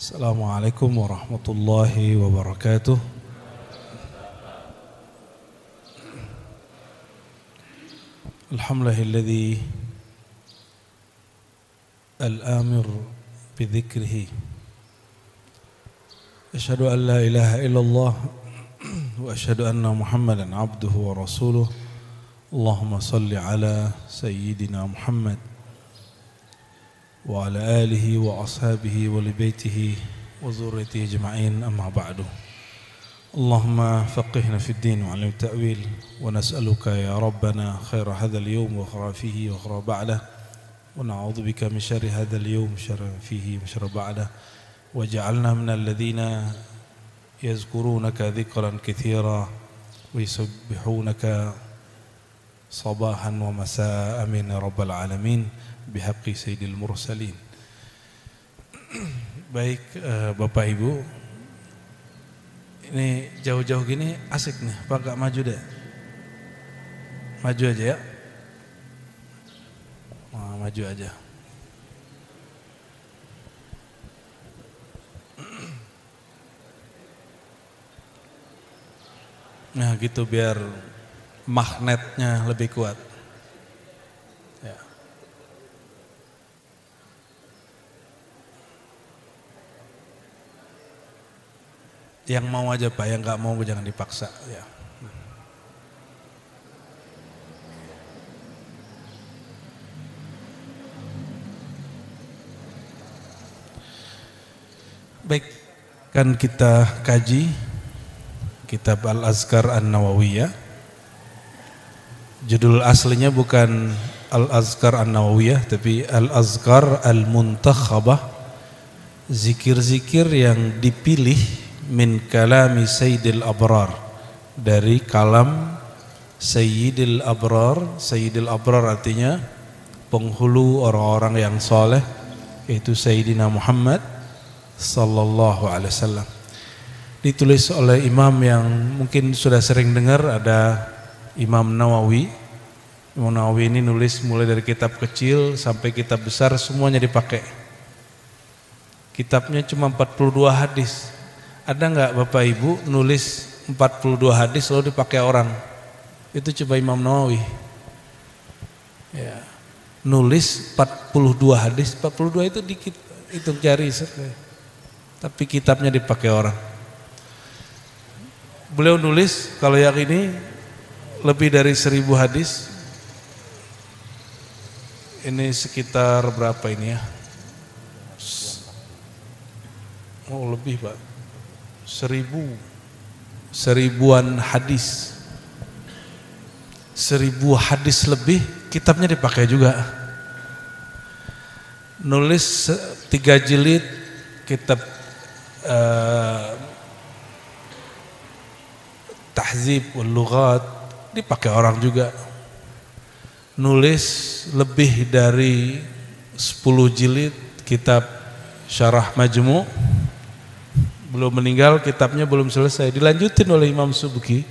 السلام عليكم ورحمة الله وبركاته الحمد لله الذي الآمر بذكره أشهد أن لا إله إلا الله وأشهد أن محمدا عبده ورسوله اللهم صل على سيدنا محمد وعلى آله وأصحابه ولبيته وزورته أجمعين أما بعد اللهم فقهنا في الدين وعلم التأويل ونسألك يا ربنا خير هذا اليوم وخير فيه وخير بعده ونعوذ بك من شر هذا اليوم شر فيه وشر بعده وجعلنا من الذين يذكرونك ذكرا كثيرا ويسبحونك صباحا ومساء من رب العالمين bihaqi sayyidil mursalin baik uh, Bapak Ibu ini jauh-jauh gini asik nih Pak gak maju deh maju aja ya nah, maju aja nah gitu biar magnetnya lebih kuat Yang mau aja Pak, yang nggak mau jangan dipaksa. Ya. Baik, kan kita kaji kitab Al-Azkar An-Nawawiyah. Judul aslinya bukan Al-Azkar An-Nawawiyah, tapi Al-Azkar Al-Muntakhabah. Zikir-zikir yang dipilih min kalami Sayyidil Abrar dari kalam Sayyidil Abrar Sayyidil Abrar artinya penghulu orang-orang yang soleh yaitu Sayyidina Muhammad Sallallahu Alaihi Wasallam ditulis oleh imam yang mungkin sudah sering dengar ada Imam Nawawi Imam Nawawi ini nulis mulai dari kitab kecil sampai kitab besar semuanya dipakai kitabnya cuma 42 hadis ada nggak Bapak Ibu nulis 42 hadis lalu dipakai orang? Itu coba Imam Nawawi. Ya. Nulis 42 hadis, 42 itu dikit hitung jari. Tapi kitabnya dipakai orang. Beliau nulis kalau yang ini lebih dari seribu hadis. Ini sekitar berapa ini ya? Oh lebih pak seribu seribuan hadis seribu hadis lebih kitabnya dipakai juga nulis tiga jilid kitab uh, tahzib ulugat dipakai orang juga nulis lebih dari sepuluh jilid kitab syarah majmu' belum meninggal kitabnya belum selesai dilanjutin oleh Imam Subki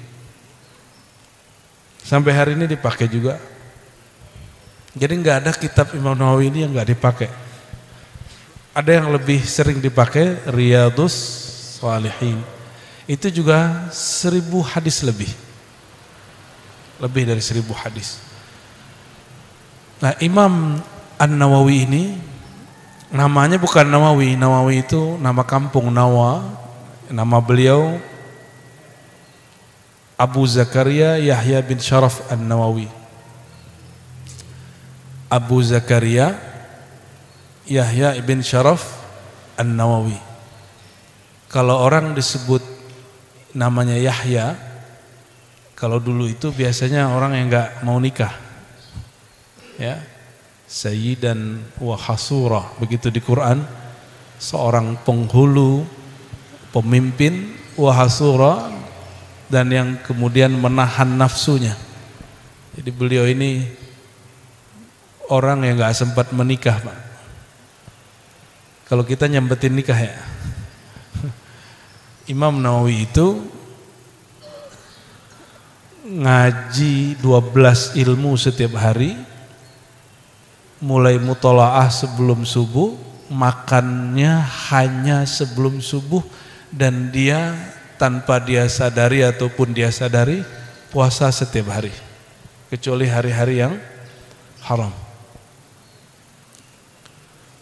sampai hari ini dipakai juga jadi nggak ada kitab Imam Nawawi ini yang nggak dipakai ada yang lebih sering dipakai Riyadus Salihin itu juga seribu hadis lebih lebih dari seribu hadis nah Imam An Nawawi ini Namanya bukan Nawawi, Nawawi itu nama kampung Nawa, nama beliau Abu Zakaria Yahya bin Sharaf An-Nawawi. Abu Zakaria Yahya bin Sharaf An-Nawawi. Kalau orang disebut namanya Yahya, kalau dulu itu biasanya orang yang nggak mau nikah. Ya, sayyidan wa hasura begitu di Quran seorang penghulu pemimpin wa hasura dan yang kemudian menahan nafsunya jadi beliau ini orang yang gak sempat menikah Pak kalau kita nyempetin nikah ya Imam Nawawi itu ngaji 12 ilmu setiap hari mulai mutolaah sebelum subuh, makannya hanya sebelum subuh dan dia tanpa dia sadari ataupun dia sadari puasa setiap hari kecuali hari-hari yang haram.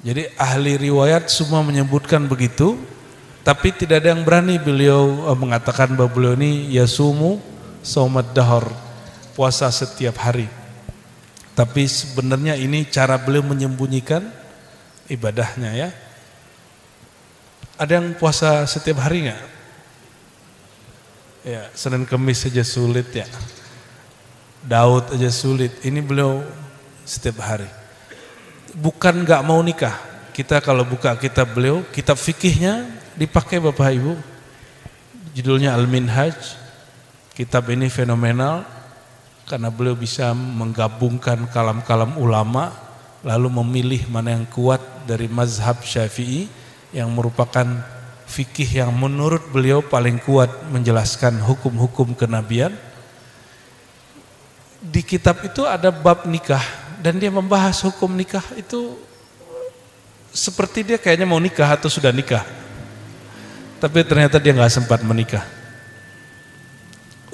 Jadi ahli riwayat semua menyebutkan begitu, tapi tidak ada yang berani beliau eh, mengatakan bahwa beliau ini yasumu saumat dahar, puasa setiap hari. Tapi sebenarnya ini cara beliau menyembunyikan ibadahnya ya. Ada yang puasa setiap hari nggak? Ya, Senin Kemis saja sulit ya. Daud aja sulit. Ini beliau setiap hari. Bukan nggak mau nikah. Kita kalau buka kitab beliau, kitab fikihnya dipakai Bapak Ibu. Judulnya Al-Minhaj. Kitab ini fenomenal karena beliau bisa menggabungkan kalam-kalam ulama lalu memilih mana yang kuat dari mazhab Syafi'i yang merupakan fikih yang menurut beliau paling kuat menjelaskan hukum-hukum kenabian. Di kitab itu ada bab nikah dan dia membahas hukum nikah itu seperti dia kayaknya mau nikah atau sudah nikah. Tapi ternyata dia nggak sempat menikah.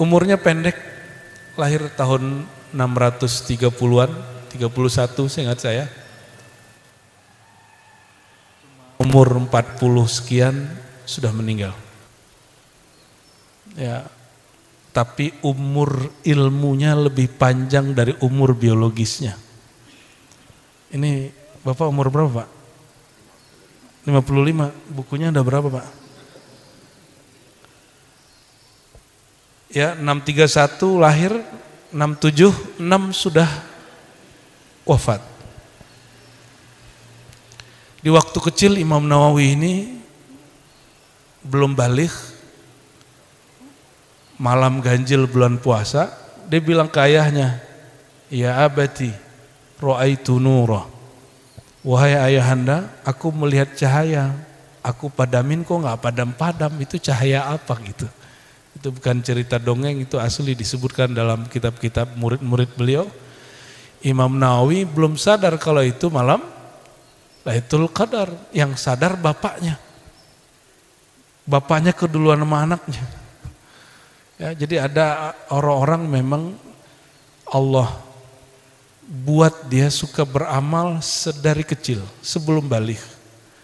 Umurnya pendek lahir tahun 630-an, 31 saya ingat saya. Umur 40 sekian sudah meninggal. Ya, tapi umur ilmunya lebih panjang dari umur biologisnya. Ini Bapak umur berapa Pak? 55, bukunya ada berapa Pak? ya 631 lahir 676 sudah wafat di waktu kecil Imam Nawawi ini belum balik malam ganjil bulan puasa dia bilang ke ayahnya ya abati ro'aitu nurah wahai ayahanda aku melihat cahaya aku padamin kok nggak padam-padam itu cahaya apa gitu itu bukan cerita dongeng, itu asli disebutkan dalam kitab-kitab murid-murid beliau. Imam Nawawi belum sadar kalau itu malam Laitul Qadar. Yang sadar bapaknya. Bapaknya keduluan sama anaknya. Ya, jadi ada orang-orang memang Allah buat dia suka beramal sedari kecil, sebelum balik.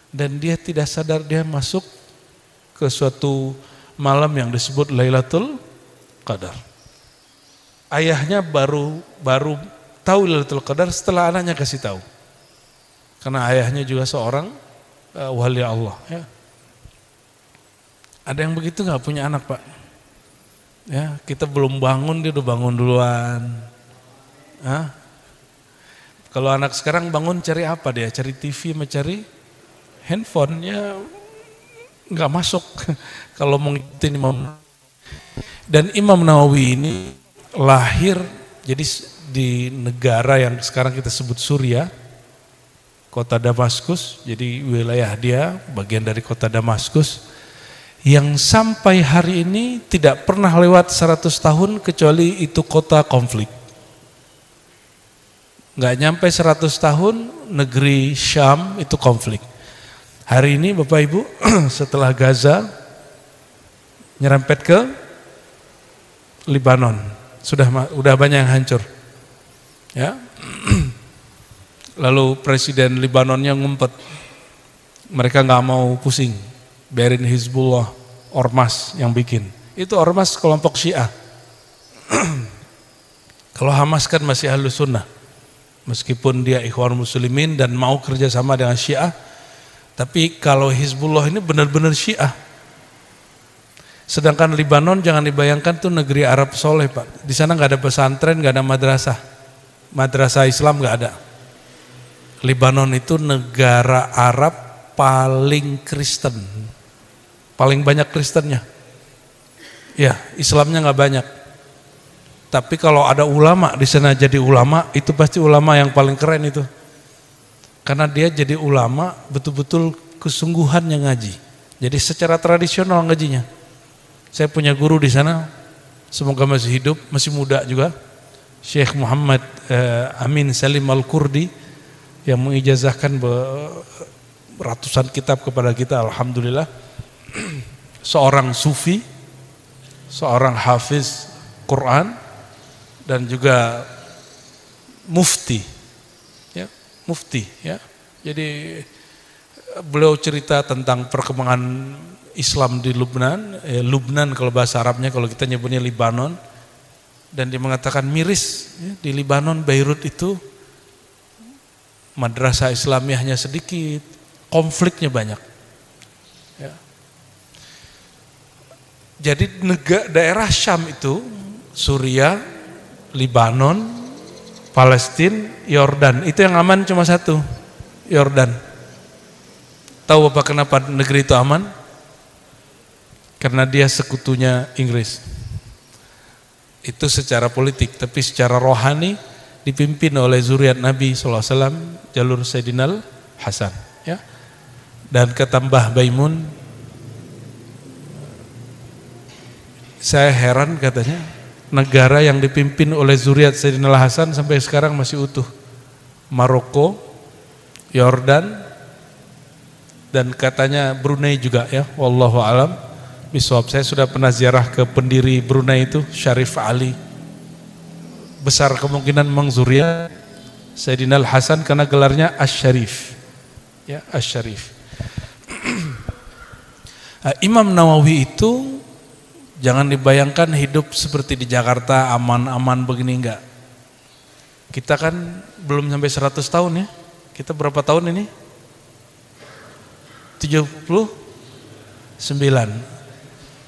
Dan dia tidak sadar dia masuk ke suatu malam yang disebut Lailatul Qadar. Ayahnya baru baru tahu Lailatul Qadar setelah anaknya kasih tahu. Karena ayahnya juga seorang uh, wali Allah. Ya. Ada yang begitu nggak punya anak pak? Ya kita belum bangun dia udah bangun duluan. Hah? Kalau anak sekarang bangun cari apa dia? Cari TV, mencari handphone. Ya nggak masuk kalau mengikuti Imam dan Imam Nawawi ini lahir jadi di negara yang sekarang kita sebut Suria kota Damaskus jadi wilayah dia bagian dari kota Damaskus yang sampai hari ini tidak pernah lewat 100 tahun kecuali itu kota konflik nggak nyampe 100 tahun negeri Syam itu konflik Hari ini Bapak Ibu setelah Gaza nyerempet ke Lebanon Sudah udah banyak yang hancur. Ya. Lalu presiden Lebanonnya ngumpet. Mereka nggak mau pusing. berin Hizbullah, Ormas yang bikin. Itu Ormas kelompok Syiah. Kalau Hamas kan masih halus sunnah. Meskipun dia ikhwan muslimin dan mau kerjasama dengan Syiah, tapi kalau Hizbullah ini benar-benar Syiah. Sedangkan Lebanon jangan dibayangkan tuh negeri Arab soleh pak. Di sana nggak ada pesantren, nggak ada madrasah, madrasah Islam nggak ada. Lebanon itu negara Arab paling Kristen, paling banyak Kristennya. Ya, Islamnya nggak banyak. Tapi kalau ada ulama di sana jadi ulama, itu pasti ulama yang paling keren itu. Karena dia jadi ulama betul-betul kesungguhan yang ngaji. Jadi secara tradisional ngajinya. Saya punya guru di sana, semoga masih hidup, masih muda juga. Syekh Muhammad eh, Amin Salim Al-Kurdi yang mengijazahkan ratusan kitab kepada kita, Alhamdulillah. Seorang sufi, seorang hafiz Quran, dan juga mufti mufti ya. Jadi beliau cerita tentang perkembangan Islam di Lubnan, eh, Lubnan kalau bahasa Arabnya kalau kita nyebutnya Libanon dan dia mengatakan miris ya, di Libanon Beirut itu madrasah Islamiahnya sedikit, konfliknya banyak. Ya. Jadi negara daerah Syam itu Suriah, Libanon, Palestine, Yordan. Itu yang aman cuma satu, Yordan. Tahu apa kenapa negeri itu aman? Karena dia sekutunya Inggris. Itu secara politik, tapi secara rohani dipimpin oleh zuriat Nabi SAW, jalur Sayyidinal Hasan. Ya. Dan ketambah Baimun, saya heran katanya, negara yang dipimpin oleh zuriat Sayyidina Hasan sampai sekarang masih utuh. Maroko, Yordan, dan katanya Brunei juga ya, wallahu alam. Biswab saya sudah pernah ziarah ke pendiri Brunei itu Syarif Ali. Besar kemungkinan memang zuriat Sayyidina Hasan karena gelarnya Asy-Syarif. Ya, Asy-Syarif. Imam Nawawi itu Jangan dibayangkan hidup seperti di Jakarta aman-aman begini enggak. Kita kan belum sampai 100 tahun ya. Kita berapa tahun ini? 79.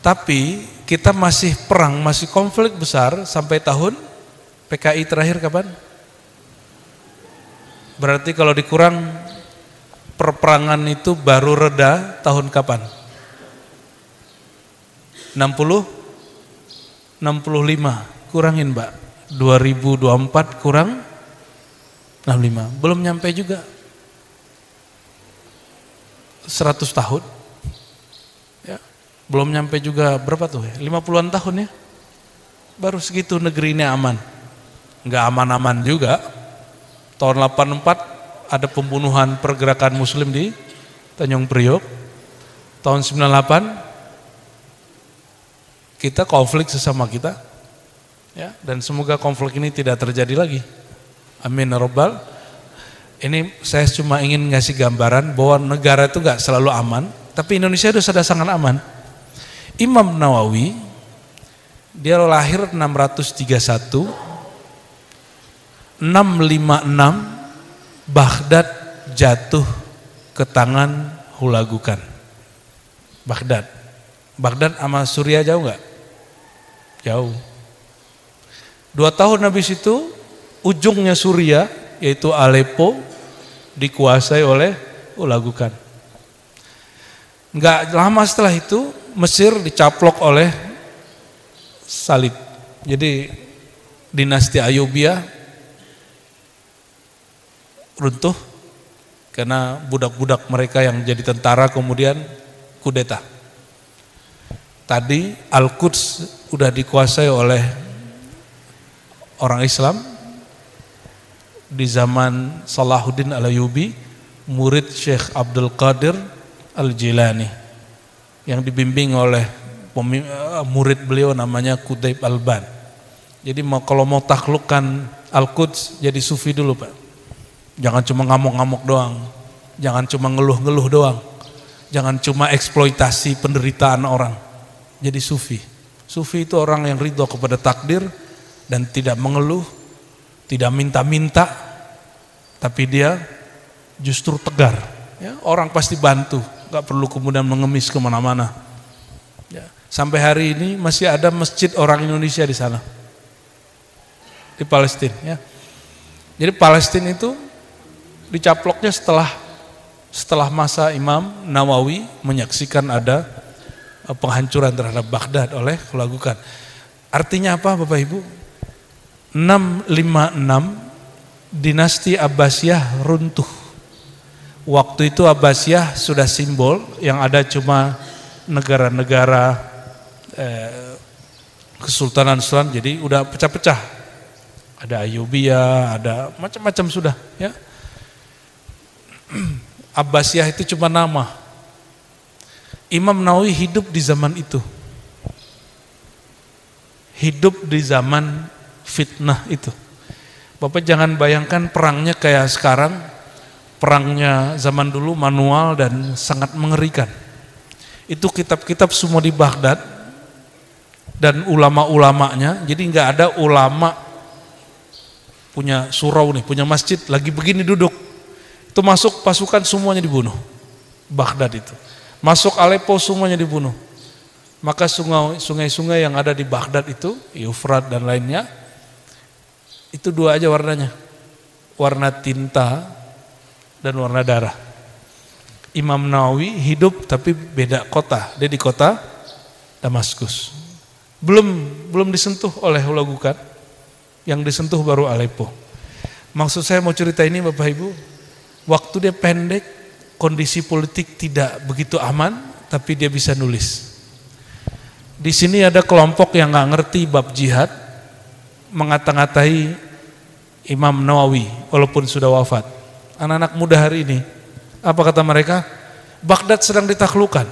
Tapi kita masih perang, masih konflik besar sampai tahun PKI terakhir kapan? Berarti kalau dikurang perperangan itu baru reda tahun kapan? 60 65 kurangin Mbak 2024 kurang 65 belum nyampe juga 100 tahun ya belum nyampe juga berapa tuh ya 50-an tahun ya baru segitu negeri ini aman nggak aman-aman juga tahun 84 ada pembunuhan pergerakan muslim di Tanjung Priok tahun 98 kita konflik sesama kita ya dan semoga konflik ini tidak terjadi lagi amin ya robbal ini saya cuma ingin ngasih gambaran bahwa negara itu nggak selalu aman tapi Indonesia itu sudah sangat aman Imam Nawawi dia lahir 631 656 Baghdad jatuh ke tangan Hulagukan Baghdad Baghdad sama Suriah jauh nggak? Jauh. Dua tahun habis itu ujungnya Suriah yaitu Aleppo dikuasai oleh Ulagukan. Oh, nggak lama setelah itu Mesir dicaplok oleh Salib. Jadi dinasti Ayubia runtuh karena budak-budak mereka yang jadi tentara kemudian kudeta. Tadi Al-Quds udah dikuasai oleh orang Islam di zaman Salahuddin Al-Ayubi, murid Syekh Abdul Qadir Al-Jilani yang dibimbing oleh eh, murid beliau namanya Kudaib ban Jadi kalau mau taklukkan Al-Quds jadi sufi dulu, Pak. Jangan cuma ngamuk-ngamuk doang. Jangan cuma ngeluh-ngeluh doang. Jangan cuma eksploitasi penderitaan orang jadi sufi. Sufi itu orang yang ridho kepada takdir dan tidak mengeluh, tidak minta-minta, tapi dia justru tegar. Ya, orang pasti bantu, nggak perlu kemudian mengemis kemana-mana. Ya, sampai hari ini masih ada masjid orang Indonesia di sana, di Palestina. Ya. Jadi Palestina itu dicaploknya setelah setelah masa Imam Nawawi menyaksikan ada penghancuran terhadap Baghdad oleh Kulagukan. Artinya apa Bapak Ibu? 656 dinasti Abbasiyah runtuh. Waktu itu Abbasiyah sudah simbol yang ada cuma negara-negara eh, kesultanan sultan jadi udah pecah-pecah. Ada Ayubia, ada macam-macam sudah ya. Abbasiyah itu cuma nama. Imam Nawawi hidup di zaman itu. Hidup di zaman fitnah itu. Bapak jangan bayangkan perangnya kayak sekarang, perangnya zaman dulu manual dan sangat mengerikan. Itu kitab-kitab semua di Baghdad dan ulama-ulamanya, jadi nggak ada ulama punya surau nih, punya masjid lagi begini duduk. Itu masuk pasukan semuanya dibunuh. Baghdad itu. Masuk Aleppo semuanya dibunuh. Maka sungai-sungai yang ada di Baghdad itu, Yufrat dan lainnya, itu dua aja warnanya. Warna tinta dan warna darah. Imam Nawawi hidup tapi beda kota. Dia di kota Damaskus. Belum belum disentuh oleh Hulagukan. Yang disentuh baru Aleppo. Maksud saya mau cerita ini Bapak Ibu, waktu dia pendek kondisi politik tidak begitu aman, tapi dia bisa nulis. Di sini ada kelompok yang nggak ngerti bab jihad, mengata-ngatai Imam Nawawi, walaupun sudah wafat. Anak-anak muda hari ini, apa kata mereka? Baghdad sedang ditaklukan,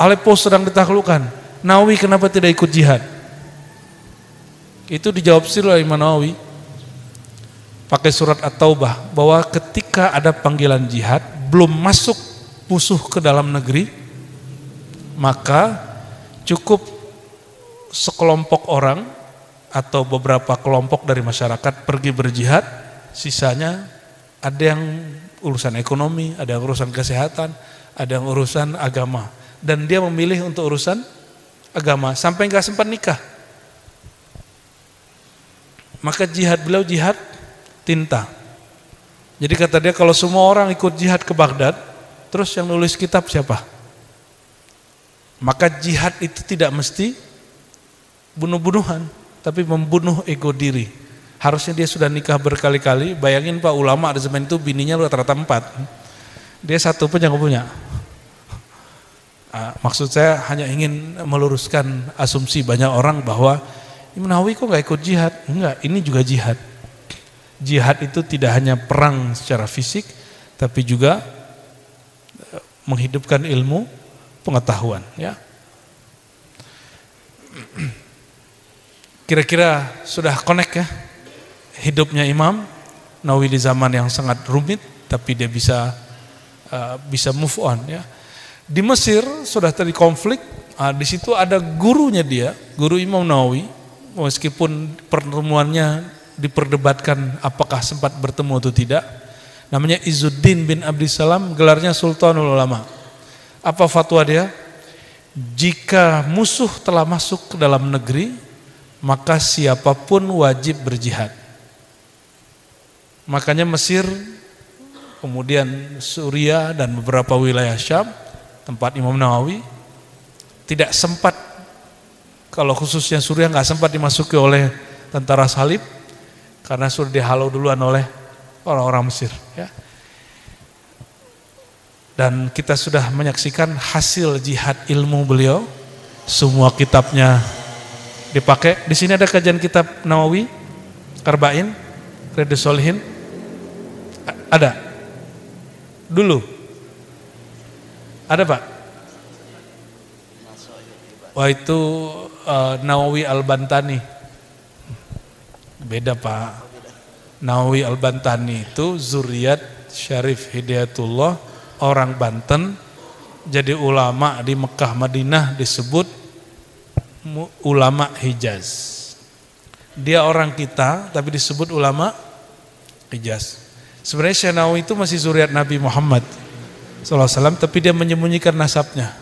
Aleppo sedang ditaklukan, Nawawi kenapa tidak ikut jihad? Itu dijawab sih oleh Imam Nawawi pakai surat At-Taubah bahwa ketika ada panggilan jihad belum masuk musuh ke dalam negeri, maka cukup sekelompok orang atau beberapa kelompok dari masyarakat pergi berjihad, sisanya ada yang urusan ekonomi, ada yang urusan kesehatan, ada yang urusan agama. Dan dia memilih untuk urusan agama, sampai nggak sempat nikah. Maka jihad beliau jihad tinta. Jadi kata dia kalau semua orang ikut jihad ke Baghdad, terus yang nulis kitab siapa? Maka jihad itu tidak mesti bunuh-bunuhan, tapi membunuh ego diri. Harusnya dia sudah nikah berkali-kali, bayangin Pak ulama di zaman itu bininya rata-rata empat. Dia satu pun yang punya. Ah, maksud saya hanya ingin meluruskan asumsi banyak orang bahwa Imam Nawawi kok nggak ikut jihad? Enggak, ini juga jihad jihad itu tidak hanya perang secara fisik, tapi juga eh, menghidupkan ilmu pengetahuan. Ya. Kira-kira sudah connect ya hidupnya Imam Nawawi di zaman yang sangat rumit, tapi dia bisa eh, bisa move on. Ya. Di Mesir sudah terjadi konflik. Ah, di situ ada gurunya dia, guru Imam Nawawi. Meskipun pertemuannya diperdebatkan apakah sempat bertemu atau tidak. Namanya Izuddin bin Abdissalam, gelarnya Sultanul Ulama. Apa fatwa dia? Jika musuh telah masuk ke dalam negeri, maka siapapun wajib berjihad. Makanya Mesir, kemudian Suriah dan beberapa wilayah Syam, tempat Imam Nawawi, tidak sempat, kalau khususnya Suriah nggak sempat dimasuki oleh tentara salib, karena sudah dihalau duluan oleh orang-orang Mesir. Ya. Dan kita sudah menyaksikan hasil jihad ilmu beliau. Semua kitabnya dipakai. Di sini ada kajian kitab Nawawi, Arba'in, Redus Solihin. Ada. Dulu. Ada Pak? Wah itu uh, Nawawi Al-Bantani Beda Pak. Nawawi Al-Bantani itu zuriat Syarif Hidayatullah, orang Banten, jadi ulama di Mekah Madinah disebut ulama Hijaz. Dia orang kita tapi disebut ulama Hijaz. Sebenarnya Syekh Nawawi itu masih zuriat Nabi Muhammad SAW tapi dia menyembunyikan nasabnya.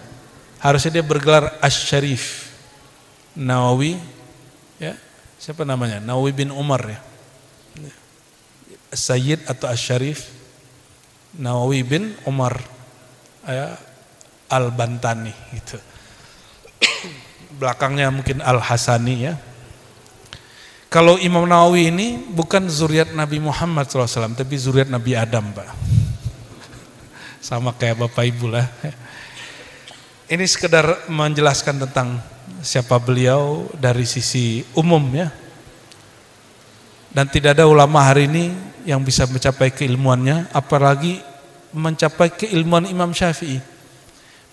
Harusnya dia bergelar Asy-Syarif Nawawi ya siapa namanya? Nawawi bin Umar ya. Sayyid atau Asy-Syarif Nawawi bin Umar ya, Al-Bantani gitu. Belakangnya mungkin Al-Hasani ya. Kalau Imam Nawawi ini bukan zuriat Nabi Muhammad SAW, tapi zuriat Nabi Adam, Pak. Sama kayak Bapak Ibu lah. Ini sekedar menjelaskan tentang siapa beliau dari sisi umum ya. Dan tidak ada ulama hari ini yang bisa mencapai keilmuannya, apalagi mencapai keilmuan Imam Syafi'i.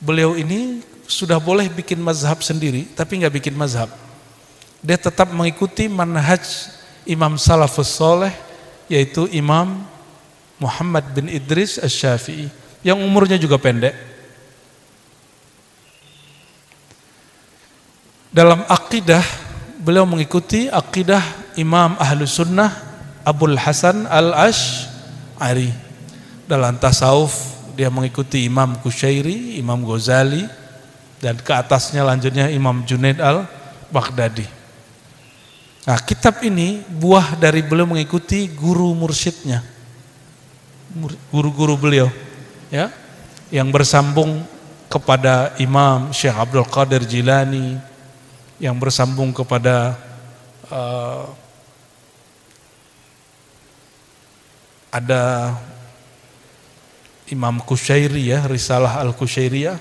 Beliau ini sudah boleh bikin mazhab sendiri, tapi nggak bikin mazhab. Dia tetap mengikuti manhaj Imam Salafus Soleh, yaitu Imam Muhammad bin Idris Asy-Syafi'i, yang umurnya juga pendek, Dalam akidah beliau mengikuti akidah Imam Ahlu Sunnah Abul Hasan Al-Ash'ari. Dalam tasawuf dia mengikuti Imam Kusyairi, Imam Ghazali, dan ke atasnya lanjutnya Imam Junaid Al-Baghdadi. Nah, kitab ini buah dari beliau mengikuti guru mursyidnya. Guru-guru beliau ya yang bersambung kepada Imam Syekh Abdul Qadir Jilani, yang bersambung kepada uh, ada Imam Kusyairi ya, Risalah Al-Kusyairiyah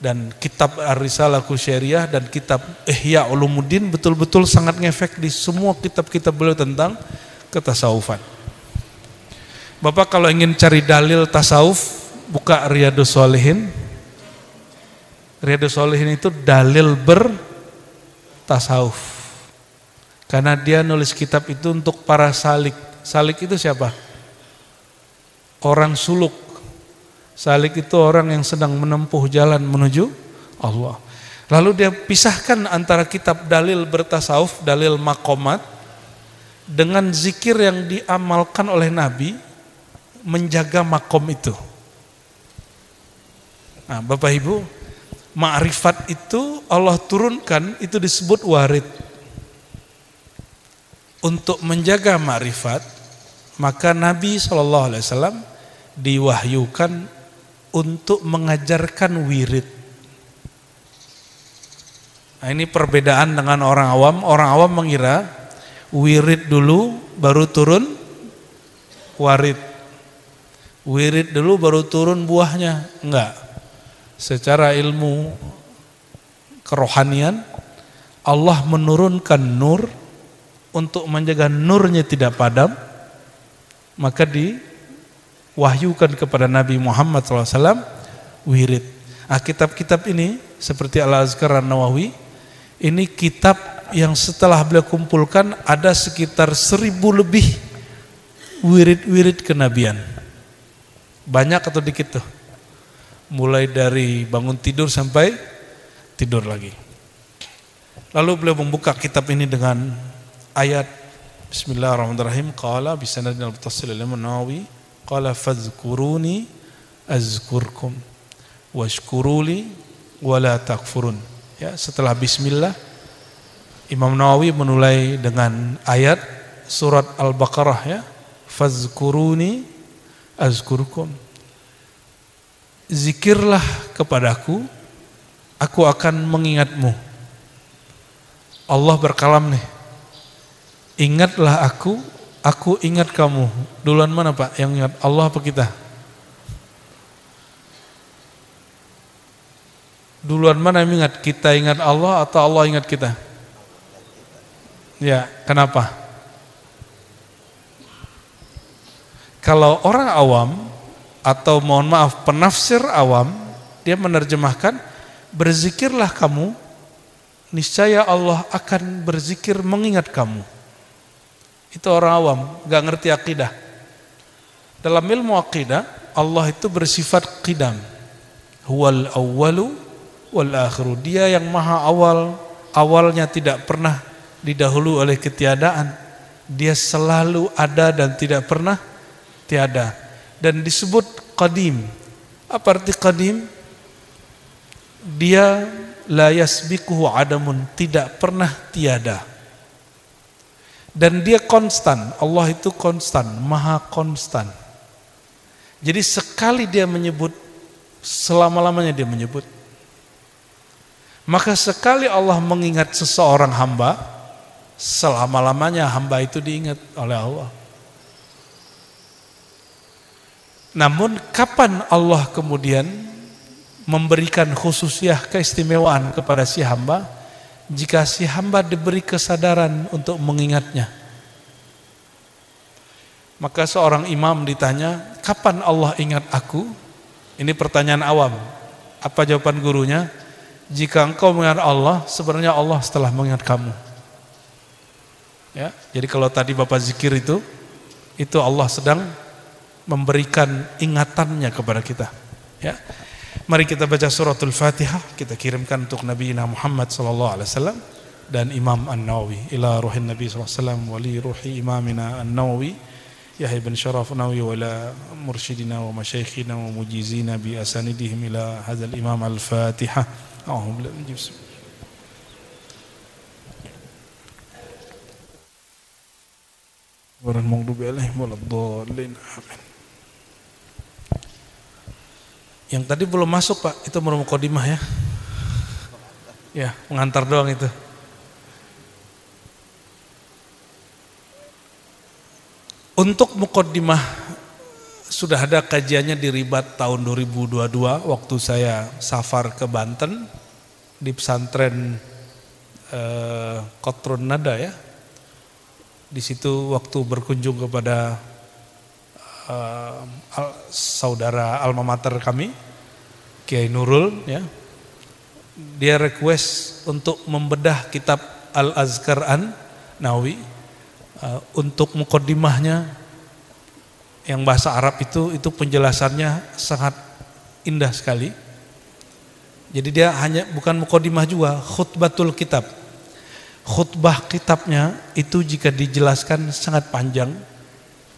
dan kitab Ar-Risalah Kusyairiyah dan kitab Ihya Ulumuddin betul-betul sangat ngefek di semua kitab-kitab beliau tentang ketasawufan. Bapak kalau ingin cari dalil tasawuf, buka Riyadus Solehin. Riyadus Solehin itu dalil ber tasawuf. Karena dia nulis kitab itu untuk para salik. Salik itu siapa? Orang suluk. Salik itu orang yang sedang menempuh jalan menuju Allah. Lalu dia pisahkan antara kitab dalil bertasawuf, dalil makomat, dengan zikir yang diamalkan oleh Nabi menjaga makom itu. Nah, Bapak Ibu, Ma'rifat itu Allah turunkan itu disebut warid. Untuk menjaga ma'rifat, maka Nabi Shallallahu Alaihi Wasallam diwahyukan untuk mengajarkan wirid. Nah, ini perbedaan dengan orang awam. Orang awam mengira wirid dulu baru turun warid. Wirid dulu baru turun buahnya. Enggak secara ilmu kerohanian Allah menurunkan nur untuk menjaga nurnya tidak padam maka di wahyukan kepada Nabi Muhammad SAW wirid. Nah, kitab-kitab ini seperti Al-Azkar An-Nawawi ini kitab yang setelah beliau kumpulkan ada sekitar seribu lebih wirid-wirid kenabian. Banyak atau dikit tuh? mulai dari bangun tidur sampai tidur lagi. Lalu beliau membuka kitab ini dengan ayat Bismillahirrahmanirrahim. Qala bisanadin al-muttasil al Nawawi qala fadhkuruni azkurkum washkuruli wala takfurun. Ya, setelah bismillah Imam Nawawi menulai dengan ayat surat Al-Baqarah ya. Fazkuruni azkurkum zikirlah kepadaku, aku akan mengingatmu. Allah berkalam nih, ingatlah aku, aku ingat kamu. Duluan mana Pak yang ingat? Allah apa kita? Duluan mana yang ingat? Kita ingat Allah atau Allah ingat kita? Ya, kenapa? Kalau orang awam atau mohon maaf penafsir awam dia menerjemahkan berzikirlah kamu niscaya Allah akan berzikir mengingat kamu. Itu orang awam, gak ngerti akidah. Dalam ilmu akidah, Allah itu bersifat qidam. Huwal awwalu wal akhiru. Dia yang maha awal, awalnya tidak pernah didahulu oleh ketiadaan. Dia selalu ada dan tidak pernah tiada dan disebut qadim. Apa arti qadim? Dia la yasbikuhu adamun, tidak pernah tiada. Dan dia konstan, Allah itu konstan, maha konstan. Jadi sekali dia menyebut, selama-lamanya dia menyebut. Maka sekali Allah mengingat seseorang hamba, selama-lamanya hamba itu diingat oleh Allah. Namun kapan Allah kemudian memberikan khususiah keistimewaan kepada si hamba jika si hamba diberi kesadaran untuk mengingatnya? Maka seorang imam ditanya, "Kapan Allah ingat aku?" Ini pertanyaan awam. Apa jawaban gurunya? Jika engkau mengingat Allah, sebenarnya Allah setelah mengingat kamu. Ya, jadi kalau tadi Bapak zikir itu, itu Allah sedang memberikan ingatannya kepada kita. Ya. Mari kita baca suratul Fatihah, kita kirimkan untuk Nabi Muhammad sallallahu alaihi wasallam dan Imam An-Nawawi ila ruhin Nabi sallallahu alaihi wasallam wali ruhi imamina An-Nawawi Yahya bin Syaraf Nawawi wala mursyidina wa masyayikhina wa mujizina bi asanidihim ila hadzal Imam Al-Fatihah. A'udzu billahi min ورا المغضوب عليهم ولا yang tadi belum masuk Pak, itu menurut kodimah ya. Ya, mengantar doang itu. Untuk mukodimah sudah ada kajiannya di Ribat tahun 2022 waktu saya safar ke Banten di pesantren eh, Kotron Nada ya. Di situ waktu berkunjung kepada uh, al, saudara alma mater kami Kiai Nurul ya dia request untuk membedah kitab Al Azkaran Nawi uh, eh, untuk mukodimahnya yang bahasa Arab itu itu penjelasannya sangat indah sekali. Jadi dia hanya bukan mukodimah juga khutbatul kitab. Khutbah kitabnya itu jika dijelaskan sangat panjang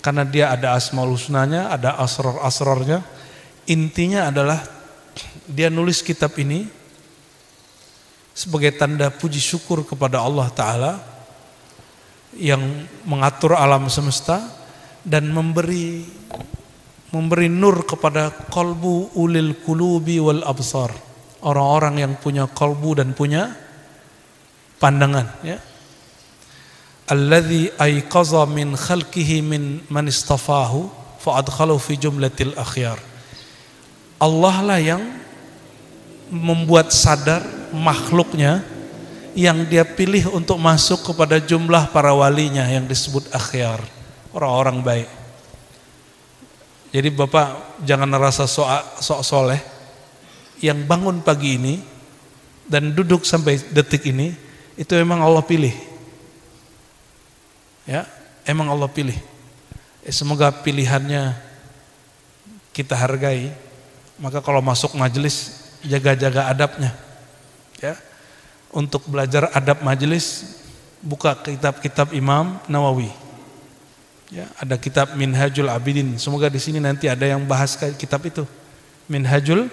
karena dia ada asmaul husnanya, ada asror-asrornya. Intinya adalah dia nulis kitab ini sebagai tanda puji syukur kepada Allah Ta'ala yang mengatur alam semesta dan memberi memberi nur kepada kolbu ulil kulubi wal absar orang-orang yang punya kolbu dan punya pandangan ya alladhi ayqaza min khalqihi min man istafahu faadkhalu fi jumlatil akhyar. Allah lah yang membuat sadar makhluknya yang dia pilih untuk masuk kepada jumlah para walinya yang disebut akhyar, orang-orang baik. Jadi Bapak jangan merasa sok so soleh yang bangun pagi ini dan duduk sampai detik ini itu memang Allah pilih Ya, emang Allah pilih. Eh, semoga pilihannya kita hargai. Maka kalau masuk majelis jaga-jaga adabnya. Ya. Untuk belajar adab majelis buka kitab-kitab Imam Nawawi. Ya, ada kitab Minhajul Abidin. Semoga di sini nanti ada yang bahas kitab itu. Minhajul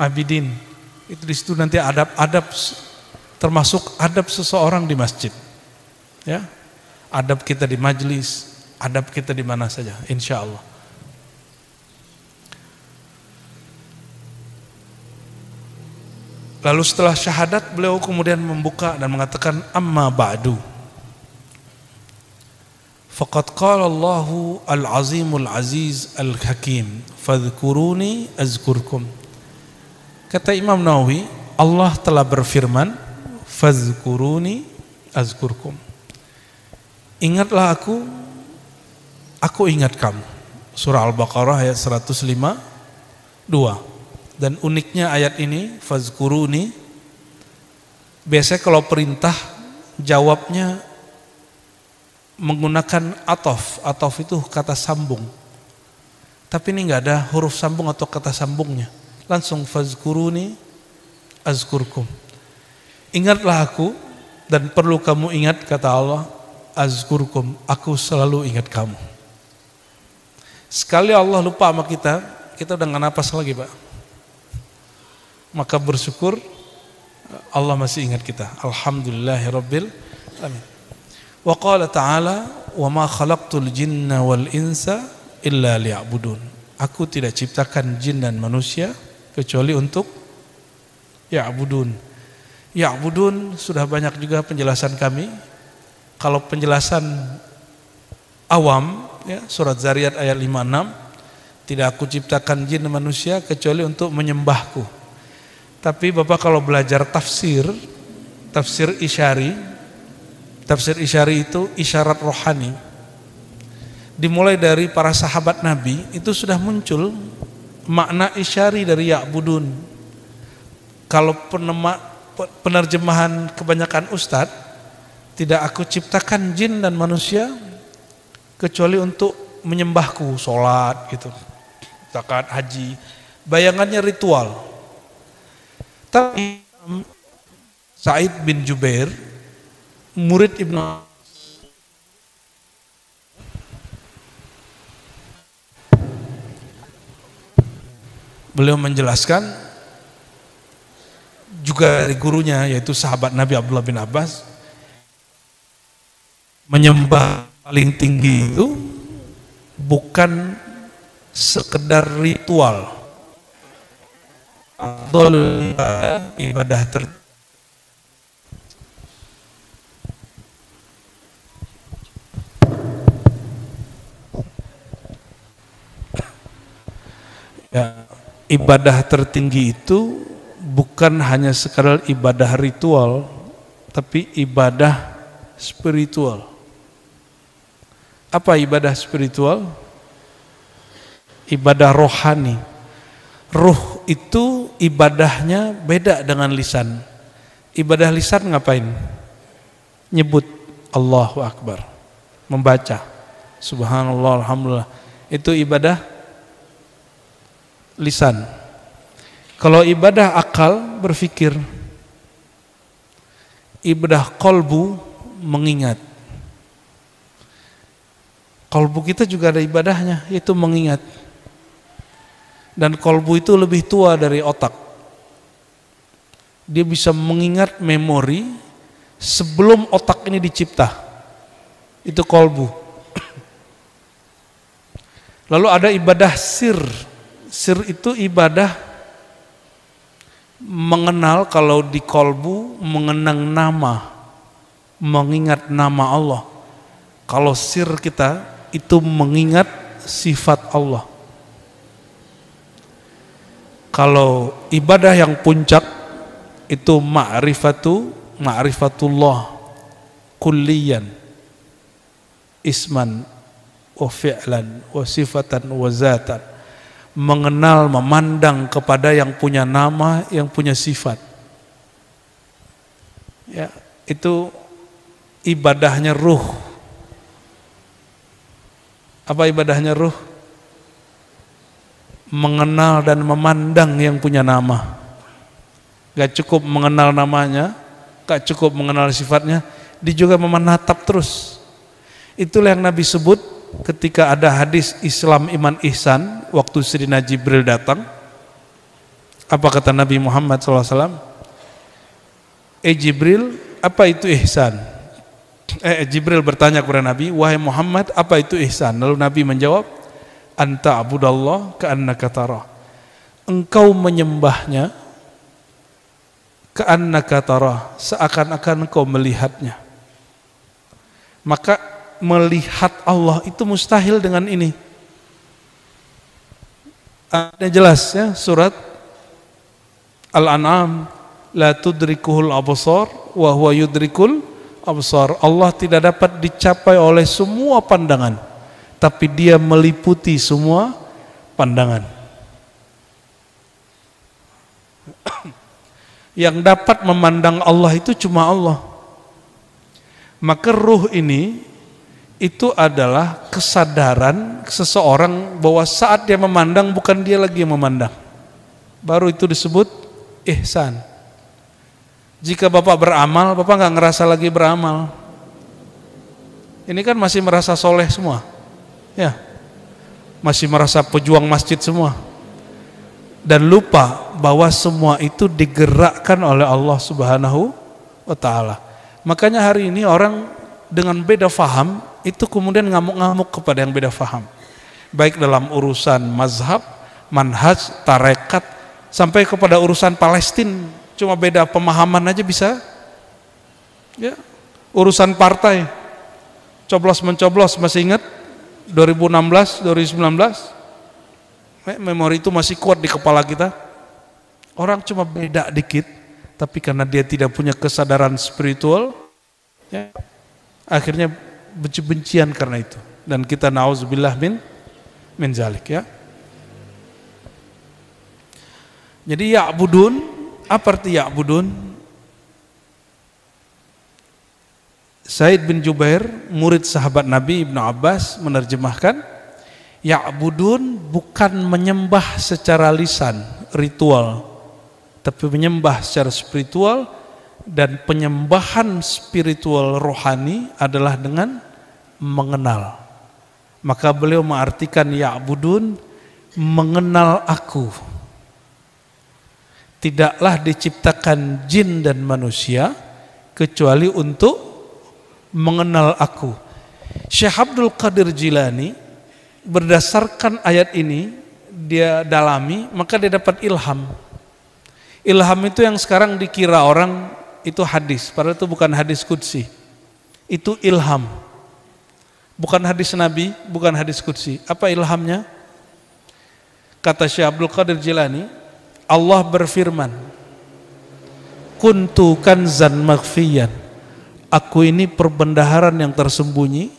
Abidin. Itu di situ nanti adab-adab termasuk adab seseorang di masjid. Ya, adab kita di majlis, adab kita di mana saja, insya Allah. Lalu setelah syahadat beliau kemudian membuka dan mengatakan amma ba'du. Faqad qala Allahu al-azimul aziz al-hakim fadhkuruni azkurkum. Kata Imam Nawawi, Allah telah berfirman, fadhkuruni azkurkum Ingatlah aku, aku ingat kamu. Surah Al-Baqarah ayat 105 2. Dan uniknya ayat ini fazkuruni biasanya kalau perintah jawabnya menggunakan atof. Atof itu kata sambung. Tapi ini nggak ada huruf sambung atau kata sambungnya. Langsung fazkuruni azkurkum. Ingatlah aku dan perlu kamu ingat kata Allah azkurkum, aku selalu ingat kamu. Sekali Allah lupa sama kita, kita udah nggak napas lagi, Pak. Maka bersyukur Allah masih ingat kita. Alhamdulillahirabbil alamin. Wa qala ta'ala wa ma khalaqtul jinna wal insa illa liya'budun. Aku tidak ciptakan jin dan manusia kecuali untuk ya'budun. Ya'budun sudah banyak juga penjelasan kami kalau penjelasan awam ya, surat Zariyat ayat 56 tidak aku ciptakan jin dan manusia kecuali untuk menyembahku tapi Bapak kalau belajar tafsir tafsir isyari tafsir isyari itu isyarat rohani dimulai dari para sahabat Nabi itu sudah muncul makna isyari dari ya'budun kalau penerjemahan kebanyakan ustadz tidak aku ciptakan jin dan manusia kecuali untuk menyembahku, sholat gitu, zakat, haji. Bayangannya ritual. Tapi um, Said bin Jubair, murid Ibnu Beliau menjelaskan juga dari gurunya yaitu sahabat Nabi Abdullah bin Abbas menyembah paling tinggi itu bukan sekedar ritual afdol ibadah ter ya, ibadah tertinggi itu bukan hanya sekedar ibadah ritual tapi ibadah spiritual apa ibadah spiritual? Ibadah rohani. Ruh itu ibadahnya beda dengan lisan. Ibadah lisan ngapain? Nyebut Allahu Akbar. Membaca. Subhanallah, Alhamdulillah. Itu ibadah lisan. Kalau ibadah akal berpikir. Ibadah kolbu mengingat Kolbu kita juga ada ibadahnya, itu mengingat. Dan kolbu itu lebih tua dari otak. Dia bisa mengingat memori sebelum otak ini dicipta. Itu kolbu. Lalu ada ibadah sir. Sir itu ibadah mengenal kalau di kolbu mengenang nama. Mengingat nama Allah. Kalau sir kita itu mengingat sifat Allah. Kalau ibadah yang puncak itu ma'rifatu ma'rifatullah kulliyan isman wa fi'lan wa sifatan wa zatan mengenal memandang kepada yang punya nama yang punya sifat ya itu ibadahnya ruh apa ibadahnya ruh? Mengenal dan memandang yang punya nama. Gak cukup mengenal namanya, gak cukup mengenal sifatnya, dia juga memanatap terus. Itulah yang Nabi sebut ketika ada hadis Islam Iman Ihsan waktu Sirina Jibril datang. Apa kata Nabi Muhammad SAW? Eh Jibril, apa itu ihsan? Eh, eh, Jibril bertanya kepada Nabi, "Wahai Muhammad, apa itu ihsan?" Lalu Nabi menjawab, "Anta abudallah ka'annaka tarah." Engkau menyembahnya ka'annaka tarah, seakan-akan engkau melihatnya. Maka melihat Allah itu mustahil dengan ini. Ada jelas ya surat Al-An'am la tudrikuhul absar wa huwa yudrikul absar. Allah tidak dapat dicapai oleh semua pandangan, tapi dia meliputi semua pandangan. Yang dapat memandang Allah itu cuma Allah. Maka ruh ini itu adalah kesadaran seseorang bahwa saat dia memandang bukan dia lagi yang memandang. Baru itu disebut ihsan. Jika Bapak beramal, Bapak nggak ngerasa lagi beramal. Ini kan masih merasa soleh semua. Ya. Masih merasa pejuang masjid semua. Dan lupa bahwa semua itu digerakkan oleh Allah Subhanahu wa taala. Makanya hari ini orang dengan beda faham itu kemudian ngamuk-ngamuk kepada yang beda faham. Baik dalam urusan mazhab, manhaj, tarekat sampai kepada urusan Palestina Cuma beda pemahaman aja bisa. Ya, urusan partai. Coblos mencoblos masih ingat 2016, 2019. Memori itu masih kuat di kepala kita. Orang cuma beda dikit, tapi karena dia tidak punya kesadaran spiritual, ya, akhirnya benci-bencian karena itu. Dan kita nauzubillah min menjalik ya. Jadi ya budun apa arti ya'budun? Said bin Jubair, murid sahabat Nabi Ibnu Abbas menerjemahkan ya'budun bukan menyembah secara lisan, ritual, tapi menyembah secara spiritual dan penyembahan spiritual rohani adalah dengan mengenal. Maka beliau mengartikan ya'budun mengenal aku tidaklah diciptakan jin dan manusia kecuali untuk mengenal aku. Syekh Abdul Qadir Jilani berdasarkan ayat ini dia dalami maka dia dapat ilham. Ilham itu yang sekarang dikira orang itu hadis, padahal itu bukan hadis kudsi. Itu ilham. Bukan hadis Nabi, bukan hadis kudsi. Apa ilhamnya? Kata Syekh Abdul Qadir Jilani, Allah berfirman, Kuntu kanzan maghfiyan. Aku ini perbendaharan yang tersembunyi.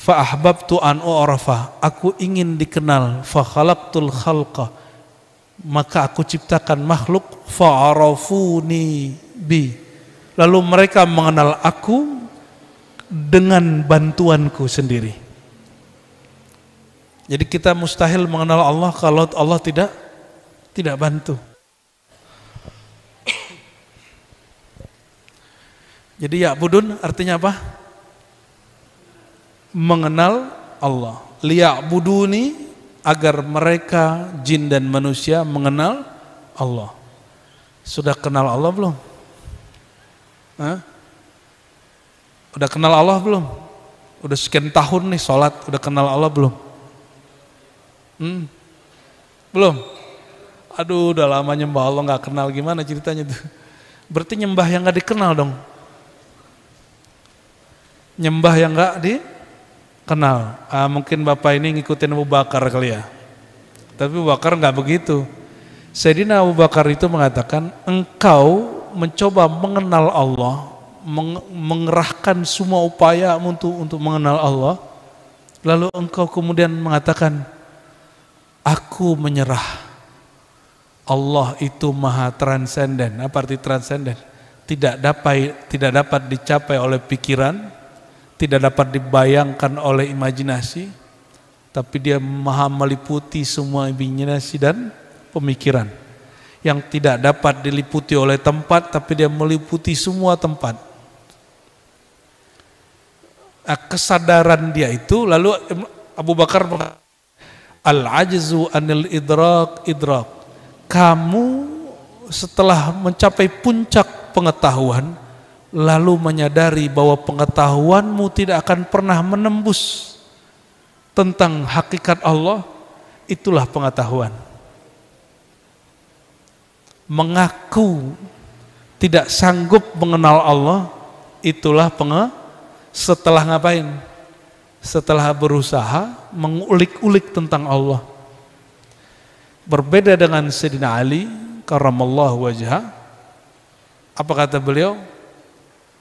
Fa'ahbabtu an u'rafa. Aku ingin dikenal. Fakhalaqtul khalqa. Maka aku ciptakan makhluk. Fa'arafuni bi. Lalu mereka mengenal aku dengan bantuanku sendiri. Jadi kita mustahil mengenal Allah kalau Allah tidak tidak bantu. Jadi ya budun artinya apa? Mengenal Allah. Liya buduni agar mereka jin dan manusia mengenal Allah. Sudah kenal Allah belum? Hah? Udah kenal Allah belum? Udah sekian tahun nih sholat, udah kenal Allah belum? Hmm? Belum? Aduh udah lama nyembah Allah nggak kenal gimana ceritanya tuh. Berarti nyembah yang nggak dikenal dong. Nyembah yang nggak dikenal. Ah, mungkin bapak ini ngikutin Abu Bakar kali ya. Tapi Abu Bakar nggak begitu. Sayyidina Abu Bakar itu mengatakan, engkau mencoba mengenal Allah, mengerahkan semua upaya untuk untuk mengenal Allah, lalu engkau kemudian mengatakan, aku menyerah Allah itu maha transenden. Apa arti transenden? Tidak dapat tidak dapat dicapai oleh pikiran, tidak dapat dibayangkan oleh imajinasi, tapi dia maha meliputi semua imajinasi dan pemikiran. Yang tidak dapat diliputi oleh tempat, tapi dia meliputi semua tempat. Nah, kesadaran dia itu lalu Abu Bakar al-ajzu anil idrak idrak kamu setelah mencapai puncak pengetahuan lalu menyadari bahwa pengetahuanmu tidak akan pernah menembus tentang hakikat Allah itulah pengetahuan mengaku tidak sanggup mengenal Allah itulah penge setelah ngapain setelah berusaha mengulik-ulik tentang Allah Berbeda dengan Sayyidina Ali karamallahu wajah. Apa kata beliau?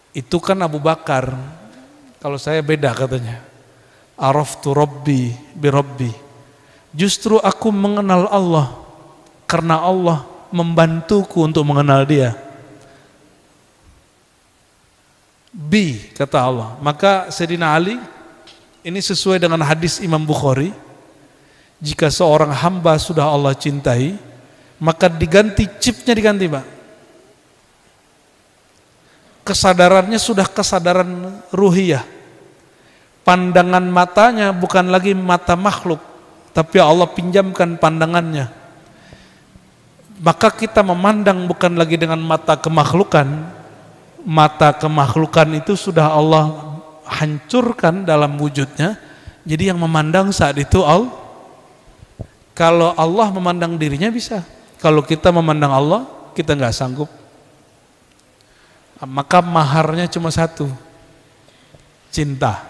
Itu kan Abu Bakar. Kalau saya beda katanya. Araftu Rabbi bi Rabbi. Justru aku mengenal Allah karena Allah membantuku untuk mengenal dia. Bi kata Allah. Maka Sayyidina Ali ini sesuai dengan hadis Imam Bukhari jika seorang hamba sudah Allah cintai, maka diganti chipnya diganti, Pak. Kesadarannya sudah kesadaran ruhiyah. Pandangan matanya bukan lagi mata makhluk, tapi Allah pinjamkan pandangannya. Maka kita memandang bukan lagi dengan mata kemakhlukan, mata kemakhlukan itu sudah Allah hancurkan dalam wujudnya. Jadi yang memandang saat itu Allah kalau Allah memandang dirinya bisa. Kalau kita memandang Allah, kita nggak sanggup. Maka maharnya cuma satu, cinta.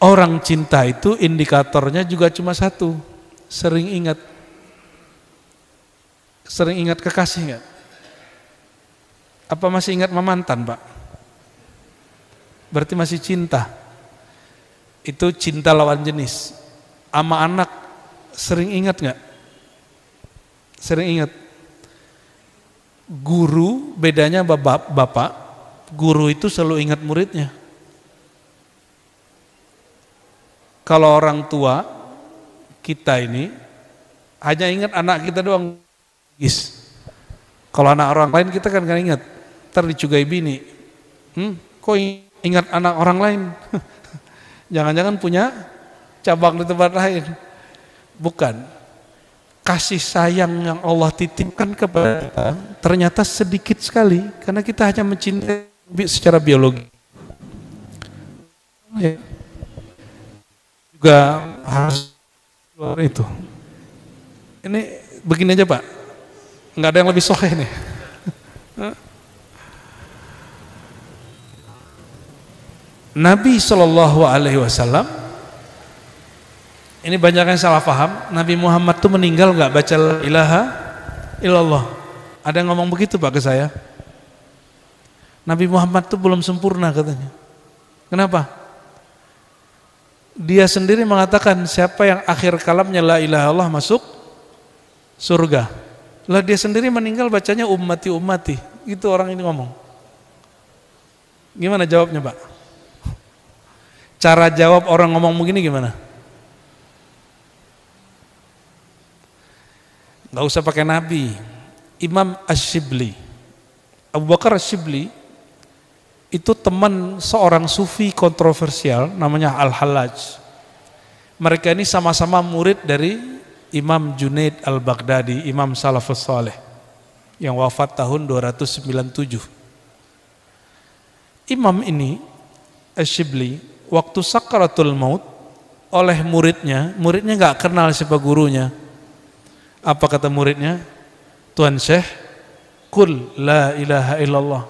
Orang cinta itu indikatornya juga cuma satu, sering ingat. Sering ingat kekasih nggak? Apa masih ingat memantan, Pak? Berarti masih cinta. Itu cinta lawan jenis. Ama anak sering ingat nggak? Sering ingat. Guru bedanya bapak, bapak, guru itu selalu ingat muridnya. Kalau orang tua kita ini hanya ingat anak kita doang. Yes. Kalau anak orang lain kita kan nggak ingat. Ntar dicugai bini. Hmm, kok ingat anak orang lain? Jangan-jangan punya cabang di tempat lain. Bukan. Kasih sayang yang Allah titipkan kepada kita ternyata sedikit sekali karena kita hanya mencintai secara biologi. Ya. Juga harus luar itu. Ini begini aja Pak, nggak ada yang lebih soheh nih. Nabi Shallallahu Alaihi Wasallam ini banyak yang salah paham Nabi Muhammad tuh meninggal nggak baca ilaha illallah ada yang ngomong begitu pak ke saya Nabi Muhammad tuh belum sempurna katanya kenapa dia sendiri mengatakan siapa yang akhir kalamnya la ilaha Allah masuk surga lah dia sendiri meninggal bacanya ummati ummati itu orang ini ngomong gimana jawabnya pak cara jawab orang ngomong begini gimana nggak usah pakai nabi Imam Ash-Shibli Abu Bakar Ash-Shibli itu teman seorang sufi kontroversial namanya Al-Hallaj mereka ini sama-sama murid dari Imam Junaid Al-Baghdadi Imam Salafus Saleh yang wafat tahun 297 Imam ini Ash-Shibli waktu sakaratul maut oleh muridnya, muridnya nggak kenal siapa gurunya, apa kata muridnya? Tuan Syekh, Kul la ilaha illallah.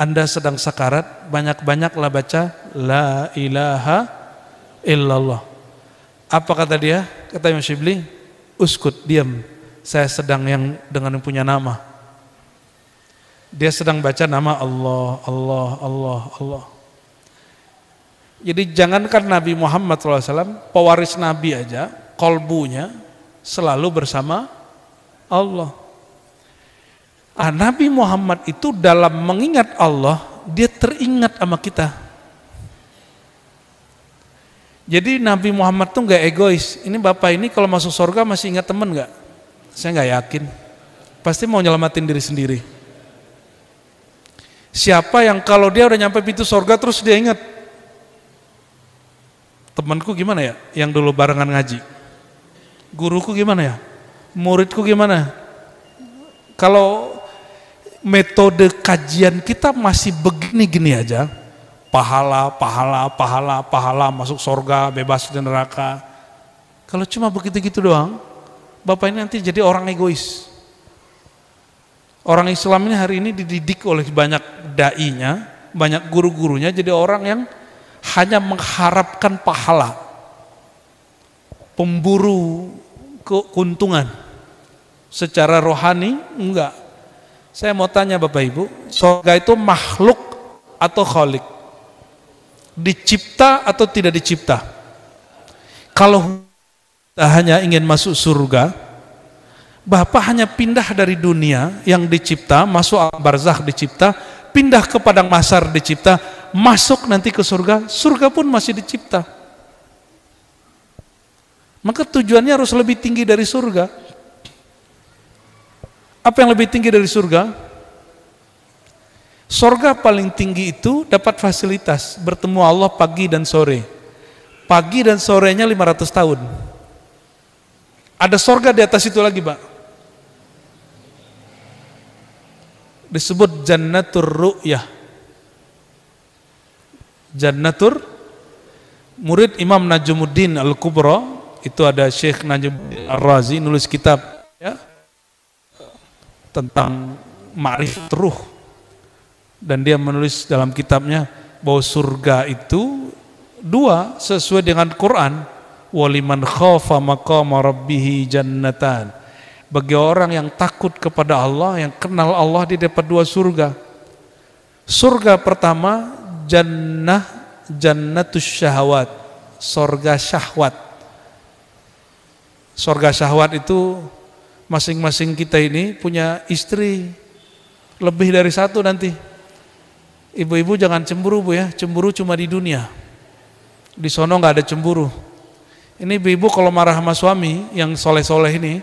Anda sedang sakarat, banyak-banyaklah baca la ilaha illallah. Apa kata dia? Kata Imam Syibli, uskut, diam. Saya sedang yang dengan yang punya nama. Dia sedang baca nama Allah, Allah, Allah, Allah. Jadi jangankan Nabi Muhammad SAW, pewaris Nabi aja, kolbunya, selalu bersama Allah. Ah, Nabi Muhammad itu dalam mengingat Allah, dia teringat sama kita. Jadi Nabi Muhammad tuh nggak egois. Ini bapak ini kalau masuk surga masih ingat temen nggak? Saya nggak yakin. Pasti mau nyelamatin diri sendiri. Siapa yang kalau dia udah nyampe pintu surga terus dia ingat temanku gimana ya yang dulu barengan ngaji guruku gimana ya? Muridku gimana? Kalau metode kajian kita masih begini-gini aja, pahala, pahala, pahala, pahala, masuk sorga, bebas dari neraka. Kalau cuma begitu-gitu doang, Bapak ini nanti jadi orang egois. Orang Islam ini hari ini dididik oleh banyak dai-nya, banyak guru-gurunya jadi orang yang hanya mengharapkan pahala pemburu keuntungan secara rohani enggak saya mau tanya Bapak Ibu surga itu makhluk atau kholik dicipta atau tidak dicipta kalau kita hanya ingin masuk surga Bapak hanya pindah dari dunia yang dicipta masuk al barzakh dicipta pindah ke padang masar dicipta masuk nanti ke surga surga pun masih dicipta maka tujuannya harus lebih tinggi dari surga. Apa yang lebih tinggi dari surga? Surga paling tinggi itu dapat fasilitas bertemu Allah pagi dan sore. Pagi dan sorenya 500 tahun. Ada surga di atas itu lagi, Pak. Disebut Jannatur Ru'yah. Jannatur Murid Imam Najmuddin Al-Kubra itu ada Syekh Najib Ar-Razi nulis kitab ya tentang marif ruh dan dia menulis dalam kitabnya bahwa surga itu dua sesuai dengan Quran waliman khafa maqama rabbihi jannatan bagi orang yang takut kepada Allah yang kenal Allah di depan dua surga surga pertama jannah jannatus syahwat surga syahwat Sorga syahwat itu masing-masing kita ini punya istri lebih dari satu nanti. Ibu-ibu jangan cemburu bu ya, cemburu cuma di dunia. Di sono nggak ada cemburu. Ini ibu-ibu kalau marah sama suami yang soleh-soleh ini,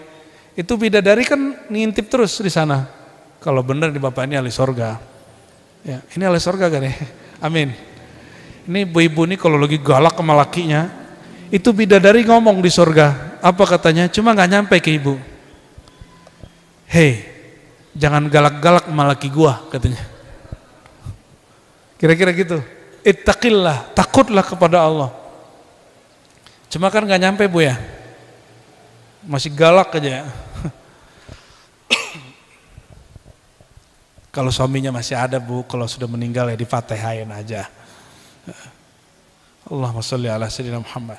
itu bidadari kan ngintip terus di sana. Kalau benar di bapak ini ahli sorga. Ya, ini ahli sorga kan ya? Amin. Ini ibu-ibu ini kalau lagi galak sama lakinya, itu bidadari ngomong di sorga. Apa katanya? Cuma nggak nyampe ke ibu. Hei, jangan galak-galak malaki gua katanya. Kira-kira gitu. Ittaqillah, takutlah kepada Allah. Cuma kan nggak nyampe bu ya, masih galak aja. Ya. kalau suaminya masih ada bu, kalau sudah meninggal ya difatehain aja. Allahumma salli ala sayyidina Muhammad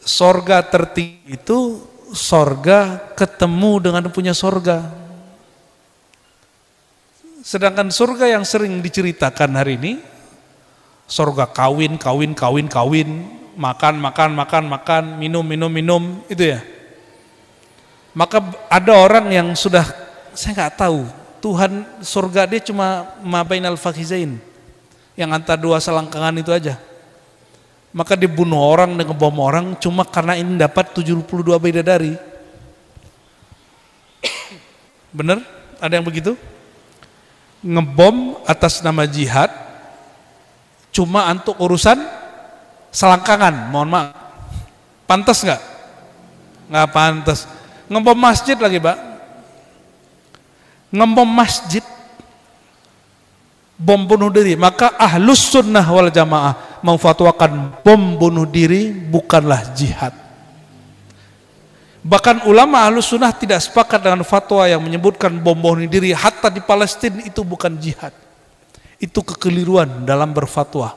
sorga tertinggi itu sorga ketemu dengan punya sorga. Sedangkan surga yang sering diceritakan hari ini, sorga kawin, kawin, kawin, kawin, makan, makan, makan, makan, minum, minum, minum, itu ya. Maka ada orang yang sudah, saya nggak tahu, Tuhan surga dia cuma al fakhizain, yang antar dua selangkangan itu aja maka dibunuh orang dengan bom orang cuma karena ini dapat 72 dari, Benar? Ada yang begitu? Ngebom atas nama jihad cuma untuk urusan selangkangan, mohon maaf. Pantas nggak? Nggak pantas. Ngebom masjid lagi, Pak. Ngebom masjid bom bunuh diri maka ahlus sunnah wal jamaah memfatwakan bom bunuh diri bukanlah jihad. Bahkan ulama ahlu sunnah tidak sepakat dengan fatwa yang menyebutkan bom bunuh diri hatta di Palestina itu bukan jihad. Itu kekeliruan dalam berfatwa.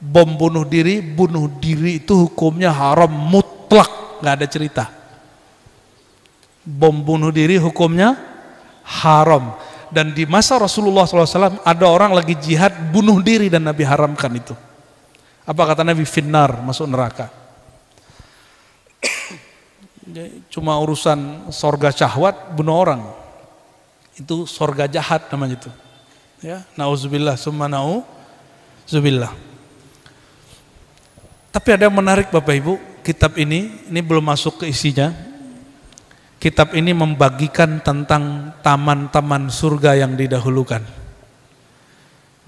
Bom bunuh diri, bunuh diri itu hukumnya haram mutlak, nggak ada cerita. Bom bunuh diri hukumnya haram. Dan di masa Rasulullah SAW ada orang lagi jihad bunuh diri dan Nabi haramkan itu. Apa kata Nabi? Finnar, masuk neraka. Cuma urusan sorga syahwat bunuh orang. Itu sorga jahat namanya itu. Ya, nauzubillah summa nau zubillah. Tapi ada yang menarik Bapak Ibu, kitab ini, ini belum masuk ke isinya. Kitab ini membagikan tentang taman-taman surga yang didahulukan.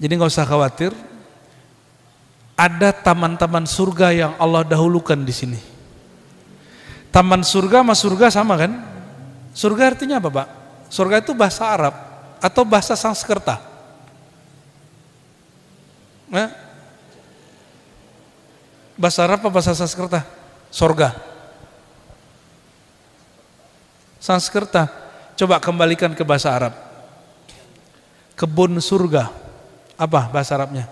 Jadi nggak usah khawatir, ada taman-taman surga yang Allah dahulukan di sini. Taman surga sama surga sama kan? Surga artinya apa, Pak? Surga itu bahasa Arab atau bahasa Sanskerta? Nah, bahasa Arab apa bahasa Sanskerta? Surga. Sanskerta. Coba kembalikan ke bahasa Arab. Kebun surga. Apa bahasa Arabnya?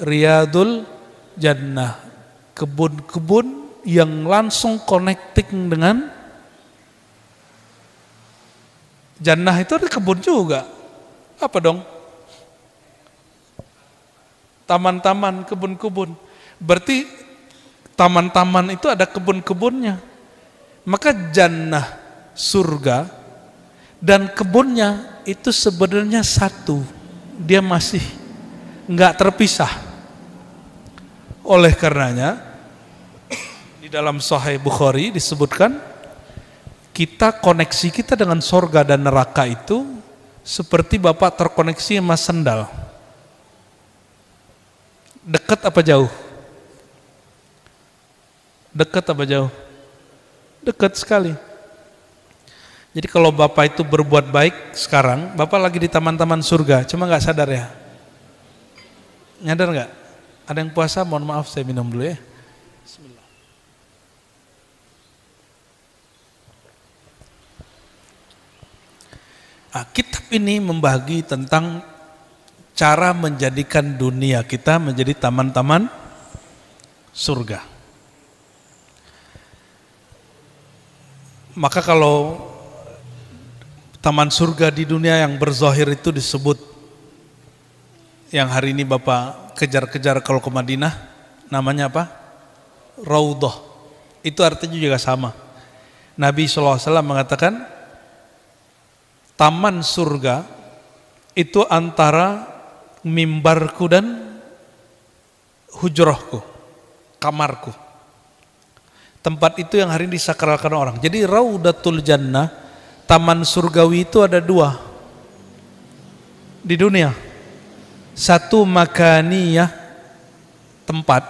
Riyadul Jannah. Kebun-kebun yang langsung connecting dengan Jannah itu ada kebun juga. Apa dong? Taman-taman, kebun-kebun. Berarti taman-taman itu ada kebun-kebunnya. Maka jannah, surga, dan kebunnya itu sebenarnya satu. Dia masih nggak terpisah. Oleh karenanya di dalam Sahih Bukhari disebutkan kita koneksi kita dengan sorga dan neraka itu seperti bapak terkoneksi sama sendal. Dekat apa jauh? Dekat apa jauh? Dekat sekali. Jadi kalau Bapak itu berbuat baik sekarang, Bapak lagi di taman-taman surga, cuma nggak sadar ya? Nyadar nggak? Ada yang puasa? Mohon maaf saya minum dulu ya. Bismillah. Nah, kitab ini membagi tentang cara menjadikan dunia kita menjadi taman-taman surga. Maka kalau taman surga di dunia yang berzohir itu disebut yang hari ini Bapak kejar-kejar kalau ke Madinah, namanya apa? Raudhah. Itu artinya juga sama. Nabi SAW mengatakan, taman surga itu antara mimbarku dan hujrohku, kamarku. Tempat itu yang hari ini disakralkan orang. Jadi Raudatul Jannah, taman surgawi itu ada dua di dunia satu makaniyah tempat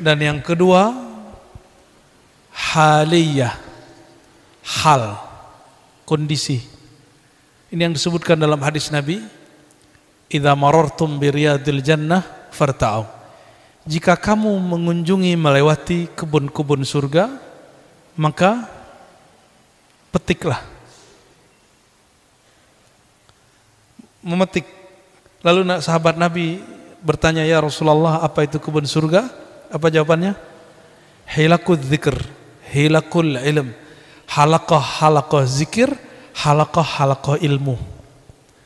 dan yang kedua haliyah hal kondisi ini yang disebutkan dalam hadis Nabi idza marartum bi riyadil jannah farta'u jika kamu mengunjungi melewati kebun-kebun surga maka petiklah memetik Lalu nak sahabat Nabi bertanya, "Ya Rasulullah, apa itu kebun surga?" Apa jawabannya? Hilakul zikr, hilakul ilm. halakoh halakoh zikir, halakoh halakoh ilmu.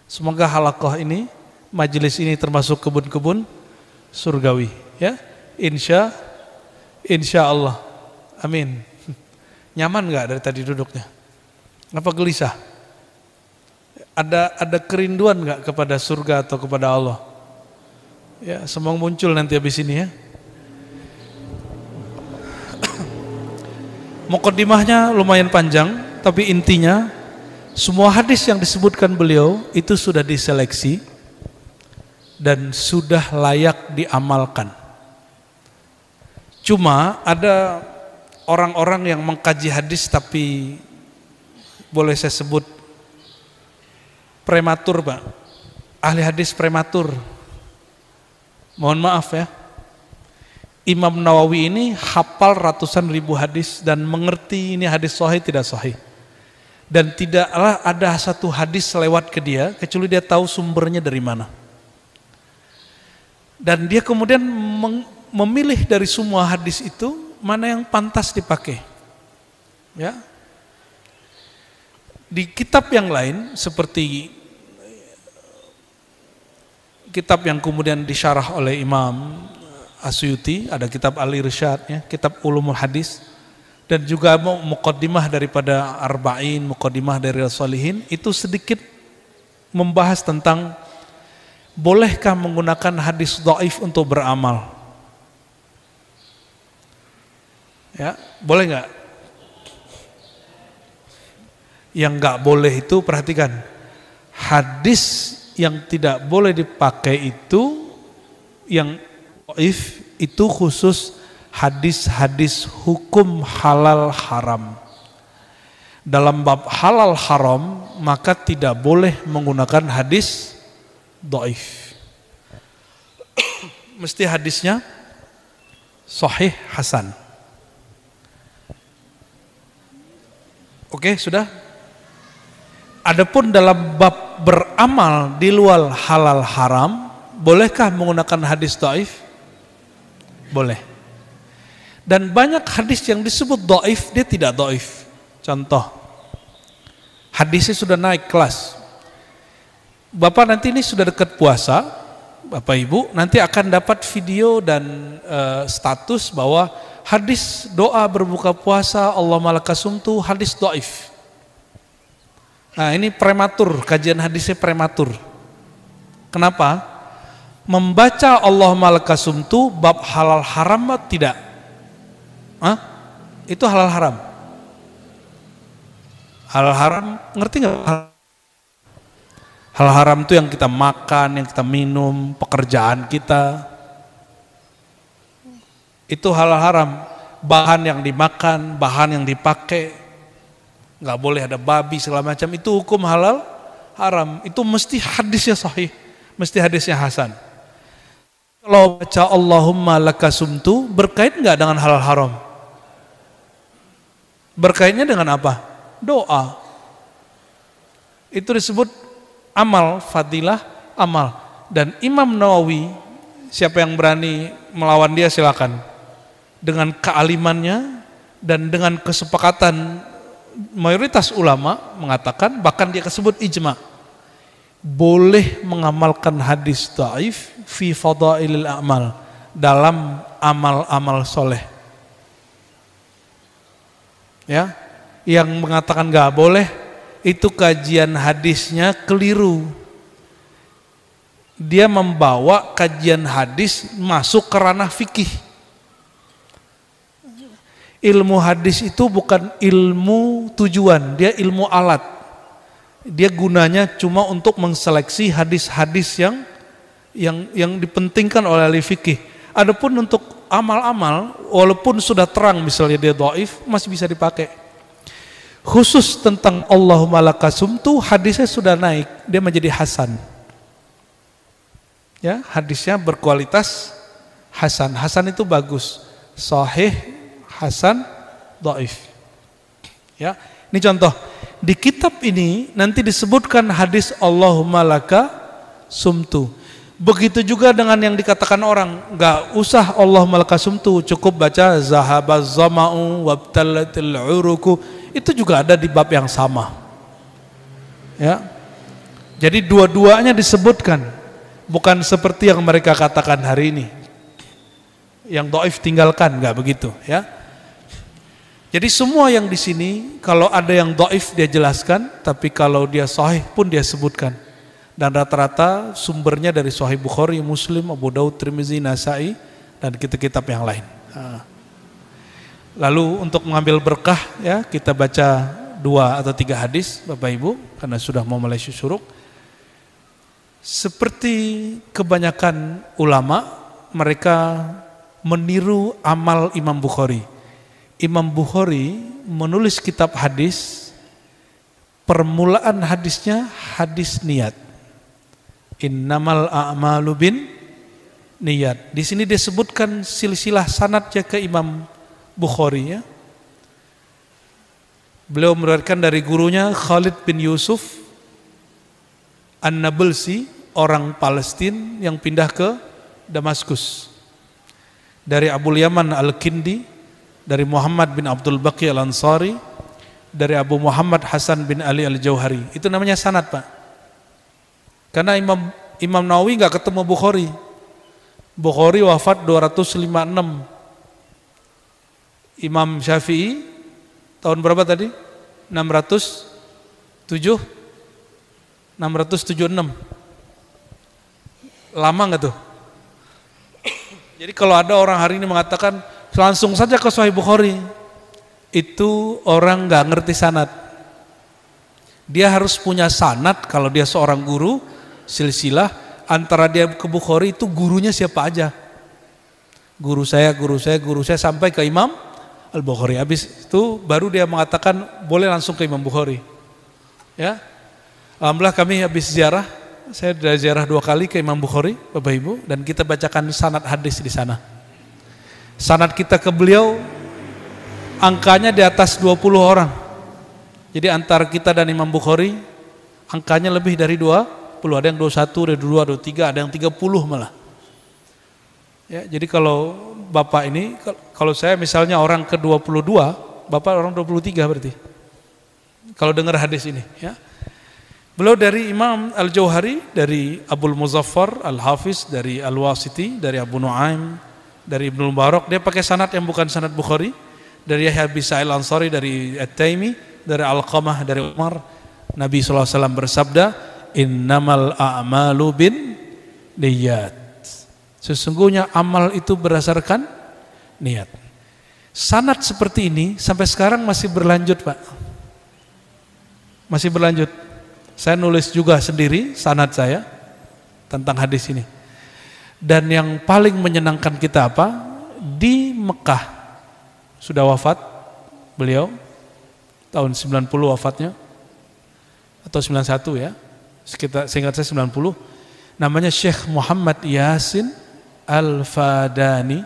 Semoga halakoh ini, majelis ini termasuk kebun-kebun surgawi, ya. Insya Insya Allah. Amin. Nyaman nggak dari tadi duduknya? Apa gelisah? Ada ada kerinduan nggak kepada surga atau kepada Allah? Ya, semong muncul nanti habis ini ya. Mukaddimahnya lumayan panjang, tapi intinya semua hadis yang disebutkan beliau itu sudah diseleksi dan sudah layak diamalkan. Cuma ada orang-orang yang mengkaji hadis tapi boleh saya sebut prematur Pak. Ahli hadis prematur. Mohon maaf ya. Imam Nawawi ini hafal ratusan ribu hadis dan mengerti ini hadis sahih tidak sahih. Dan tidaklah ada satu hadis lewat ke dia kecuali dia tahu sumbernya dari mana. Dan dia kemudian memilih dari semua hadis itu mana yang pantas dipakai. Ya, di kitab yang lain seperti eh, kitab yang kemudian disyarah oleh Imam Asyuti, ada kitab Rishad, ya, kitab Ulumul Hadis, dan juga Muqaddimah daripada Arba'in, Muqaddimah dari Rasulihin, itu sedikit membahas tentang bolehkah menggunakan hadis do'if untuk beramal. Ya, boleh nggak? Yang nggak boleh itu perhatikan. Hadis yang tidak boleh dipakai itu yang if itu khusus hadis-hadis hukum halal haram. Dalam bab halal haram maka tidak boleh menggunakan hadis doif. Mesti hadisnya sahih hasan. Oke, sudah? Adapun dalam bab beramal di luar halal haram, bolehkah menggunakan hadis doif? Boleh. Dan banyak hadis yang disebut doif, dia tidak doif. Contoh, hadisnya sudah naik kelas. Bapak nanti ini sudah dekat puasa, Bapak Ibu, nanti akan dapat video dan uh, status bahwa hadis doa berbuka puasa Allah malakasumtu hadis doif. Nah ini prematur, kajian hadisnya prematur. Kenapa? Membaca Allah malakasumtu bab halal haram tidak? Hah? Itu halal haram. Halal haram, ngerti nggak? halal haram itu yang kita makan, yang kita minum, pekerjaan kita. Itu halal haram. Bahan yang dimakan, bahan yang dipakai, nggak boleh ada babi segala macam itu hukum halal haram itu mesti hadisnya sahih mesti hadisnya hasan kalau baca Allahumma lakasumtu berkait nggak dengan halal haram berkaitnya dengan apa doa itu disebut amal fadilah amal dan Imam Nawawi siapa yang berani melawan dia silakan dengan kealimannya dan dengan kesepakatan mayoritas ulama mengatakan bahkan dia tersebut ijma boleh mengamalkan hadis taif fi fadailil amal dalam amal-amal soleh ya yang mengatakan nggak boleh itu kajian hadisnya keliru dia membawa kajian hadis masuk ke ranah fikih ilmu hadis itu bukan ilmu tujuan, dia ilmu alat. Dia gunanya cuma untuk mengseleksi hadis-hadis yang yang yang dipentingkan oleh ahli fikih. Adapun untuk amal-amal, walaupun sudah terang misalnya dia doif, masih bisa dipakai. Khusus tentang Allahumma lakasum tu hadisnya sudah naik, dia menjadi hasan. Ya, hadisnya berkualitas hasan. Hasan itu bagus, sahih hasan, dhaif. Ya. Ini contoh. Di kitab ini nanti disebutkan hadis Allahumma laka sumtu. Begitu juga dengan yang dikatakan orang, nggak usah Allahumma laka sumtu, cukup baca zahabaz zama'u wabtalatil uruku. Itu juga ada di bab yang sama. Ya. Jadi dua-duanya disebutkan, bukan seperti yang mereka katakan hari ini yang doif tinggalkan nggak begitu ya jadi semua yang di sini kalau ada yang doif dia jelaskan, tapi kalau dia sahih pun dia sebutkan. Dan rata-rata sumbernya dari Sahih Bukhari, Muslim, Abu Daud, Trimizi, Nasai dan kitab-kitab yang lain. Lalu untuk mengambil berkah ya kita baca dua atau tiga hadis Bapak Ibu karena sudah mau mulai syuruk. Seperti kebanyakan ulama mereka meniru amal Imam Bukhari Imam Bukhari menulis kitab hadis, permulaan hadisnya hadis niat. Innamal a'malu bin niat. Di sini disebutkan silsilah sanatnya ke Imam Bukhari ya. Beliau meriwayatkan dari gurunya Khalid bin Yusuf An-Nablsi, orang Palestina yang pindah ke Damaskus. Dari Abu Yaman Al-Kindi, dari Muhammad bin Abdul Baqi Al-Ansari dari Abu Muhammad Hasan bin Ali Al-Jauhari. Itu namanya sanad, Pak. Karena Imam Imam Nawawi nggak ketemu Bukhari. Bukhari wafat 256. Imam Syafi'i tahun berapa tadi? 607 676. Lama nggak tuh? Jadi kalau ada orang hari ini mengatakan Langsung saja ke Sahih Bukhari. Itu orang nggak ngerti sanat. Dia harus punya sanat kalau dia seorang guru, silsilah antara dia ke Bukhari itu gurunya siapa aja. Guru saya, guru saya, guru saya sampai ke Imam Al-Bukhari. Habis itu baru dia mengatakan boleh langsung ke Imam Bukhari. Ya. Alhamdulillah kami habis ziarah, saya sudah ziarah dua kali ke Imam Bukhari, Bapak Ibu, dan kita bacakan sanad hadis di sana. Sanat kita ke beliau angkanya di atas 20 orang. Jadi antara kita dan Imam Bukhari angkanya lebih dari 20, ada yang 21, ada yang 22, 23, ada yang 30 malah. Ya, jadi kalau Bapak ini kalau saya misalnya orang ke-22, Bapak orang 23 berarti. Kalau dengar hadis ini, ya. Beliau dari Imam Al-Jauhari, dari Abu Muzaffar Al-Hafiz, dari Al-Wasiti, dari Abu Nuaim, dari Ibnu Mubarak dia pakai sanad yang bukan sanad Bukhari dari Yahya bin Sa'il Ansari dari At-Taimi dari Al-Qamah dari Umar Nabi SAW bersabda innamal a'malu bin niat sesungguhnya amal itu berdasarkan niat sanad seperti ini sampai sekarang masih berlanjut Pak masih berlanjut saya nulis juga sendiri sanad saya tentang hadis ini dan yang paling menyenangkan kita apa? Di Mekah sudah wafat beliau tahun 90 wafatnya atau 91 ya. Sekitar seingat saya 90. Namanya Syekh Muhammad Yasin Al-Fadani.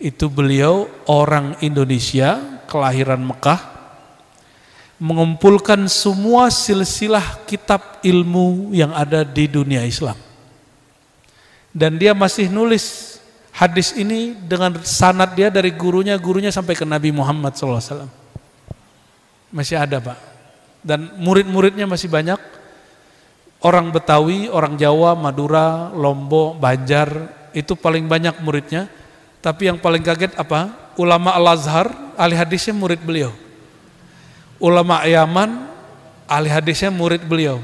Itu beliau orang Indonesia, kelahiran Mekah mengumpulkan semua silsilah kitab ilmu yang ada di dunia Islam. Dan dia masih nulis hadis ini dengan sanat dia dari gurunya, gurunya sampai ke Nabi Muhammad SAW. Masih ada Pak. Dan murid-muridnya masih banyak. Orang Betawi, orang Jawa, Madura, Lombok, Banjar, itu paling banyak muridnya. Tapi yang paling kaget apa? Ulama Al-Azhar, ahli hadisnya murid beliau. Ulama Yaman, ahli hadisnya murid beliau.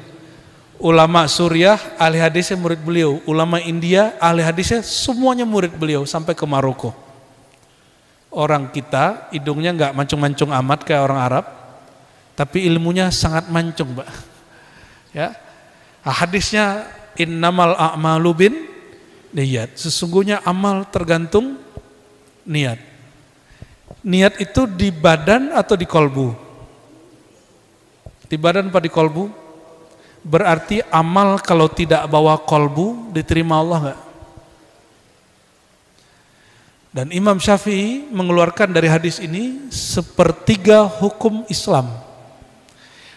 Ulama Suriah, ahli hadisnya murid beliau. Ulama India, ahli hadisnya semuanya murid beliau sampai ke Maroko. Orang kita hidungnya nggak mancung-mancung amat kayak orang Arab, tapi ilmunya sangat mancung, Pak. Ya. Ah, hadisnya innamal a'malu bin niat. Sesungguhnya amal tergantung niat. Niat itu di badan atau di kolbu? Di badan apa di kolbu? Berarti amal kalau tidak bawa kolbu diterima Allah nggak? Dan Imam Syafi'i mengeluarkan dari hadis ini sepertiga hukum Islam.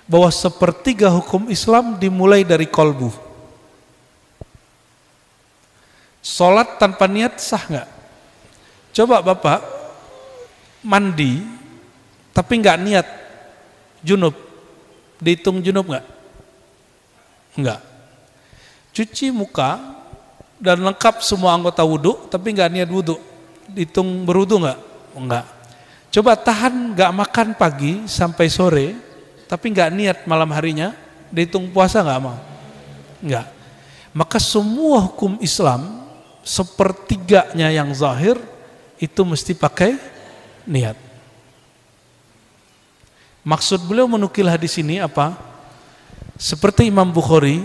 Bahwa sepertiga hukum Islam dimulai dari kolbu. Sholat tanpa niat sah nggak? Coba Bapak mandi tapi nggak niat junub. Dihitung junub nggak? Enggak. Cuci muka dan lengkap semua anggota wudhu, tapi enggak niat wudhu. Hitung berwudhu enggak? Enggak. Coba tahan enggak makan pagi sampai sore, tapi enggak niat malam harinya, dihitung puasa enggak mau? Enggak. Maka semua hukum Islam sepertiganya yang zahir itu mesti pakai niat. Maksud beliau menukil hadis ini apa? Seperti Imam Bukhari,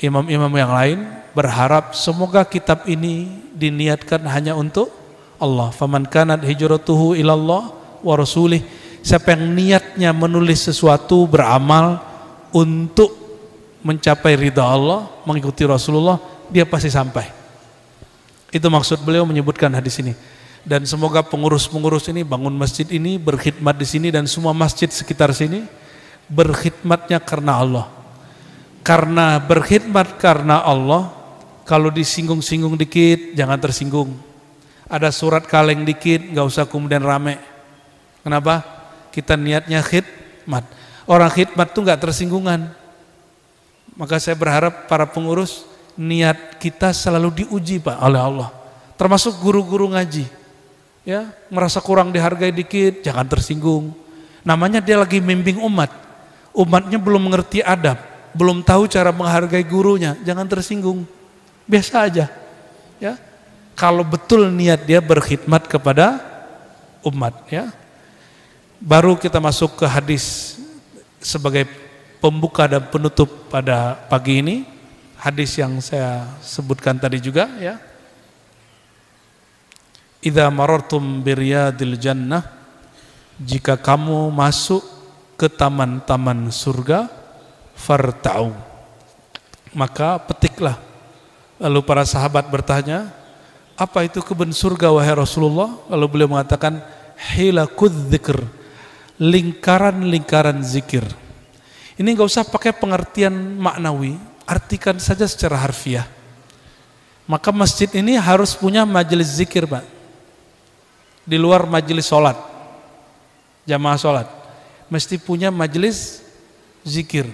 imam-imam yang lain berharap semoga kitab ini diniatkan hanya untuk Allah. Faman kanat hijratuhu ilallah wa rasulih. Siapa yang niatnya menulis sesuatu beramal untuk mencapai ridha Allah, mengikuti Rasulullah, dia pasti sampai. Itu maksud beliau menyebutkan hadis ini. Dan semoga pengurus-pengurus ini bangun masjid ini, berkhidmat di sini dan semua masjid sekitar sini berkhidmatnya karena Allah. Karena berkhidmat karena Allah, kalau disinggung-singgung dikit, jangan tersinggung. Ada surat kaleng dikit, nggak usah kemudian rame. Kenapa? Kita niatnya khidmat. Orang khidmat tuh nggak tersinggungan. Maka saya berharap para pengurus niat kita selalu diuji pak oleh Allah. Termasuk guru-guru ngaji, ya merasa kurang dihargai dikit, jangan tersinggung. Namanya dia lagi membimbing umat umatnya belum mengerti adab, belum tahu cara menghargai gurunya, jangan tersinggung. Biasa aja. Ya. Kalau betul niat dia berkhidmat kepada umat, ya. Baru kita masuk ke hadis sebagai pembuka dan penutup pada pagi ini. Hadis yang saya sebutkan tadi juga, ya. Idza marartum biryadil jannah jika kamu masuk ke taman-taman surga farta'u maka petiklah lalu para sahabat bertanya apa itu kebun surga wahai Rasulullah lalu beliau mengatakan hilakud zikr lingkaran-lingkaran zikir ini nggak usah pakai pengertian maknawi artikan saja secara harfiah maka masjid ini harus punya majelis zikir pak di luar majelis sholat jamaah sholat mesti punya majelis zikir.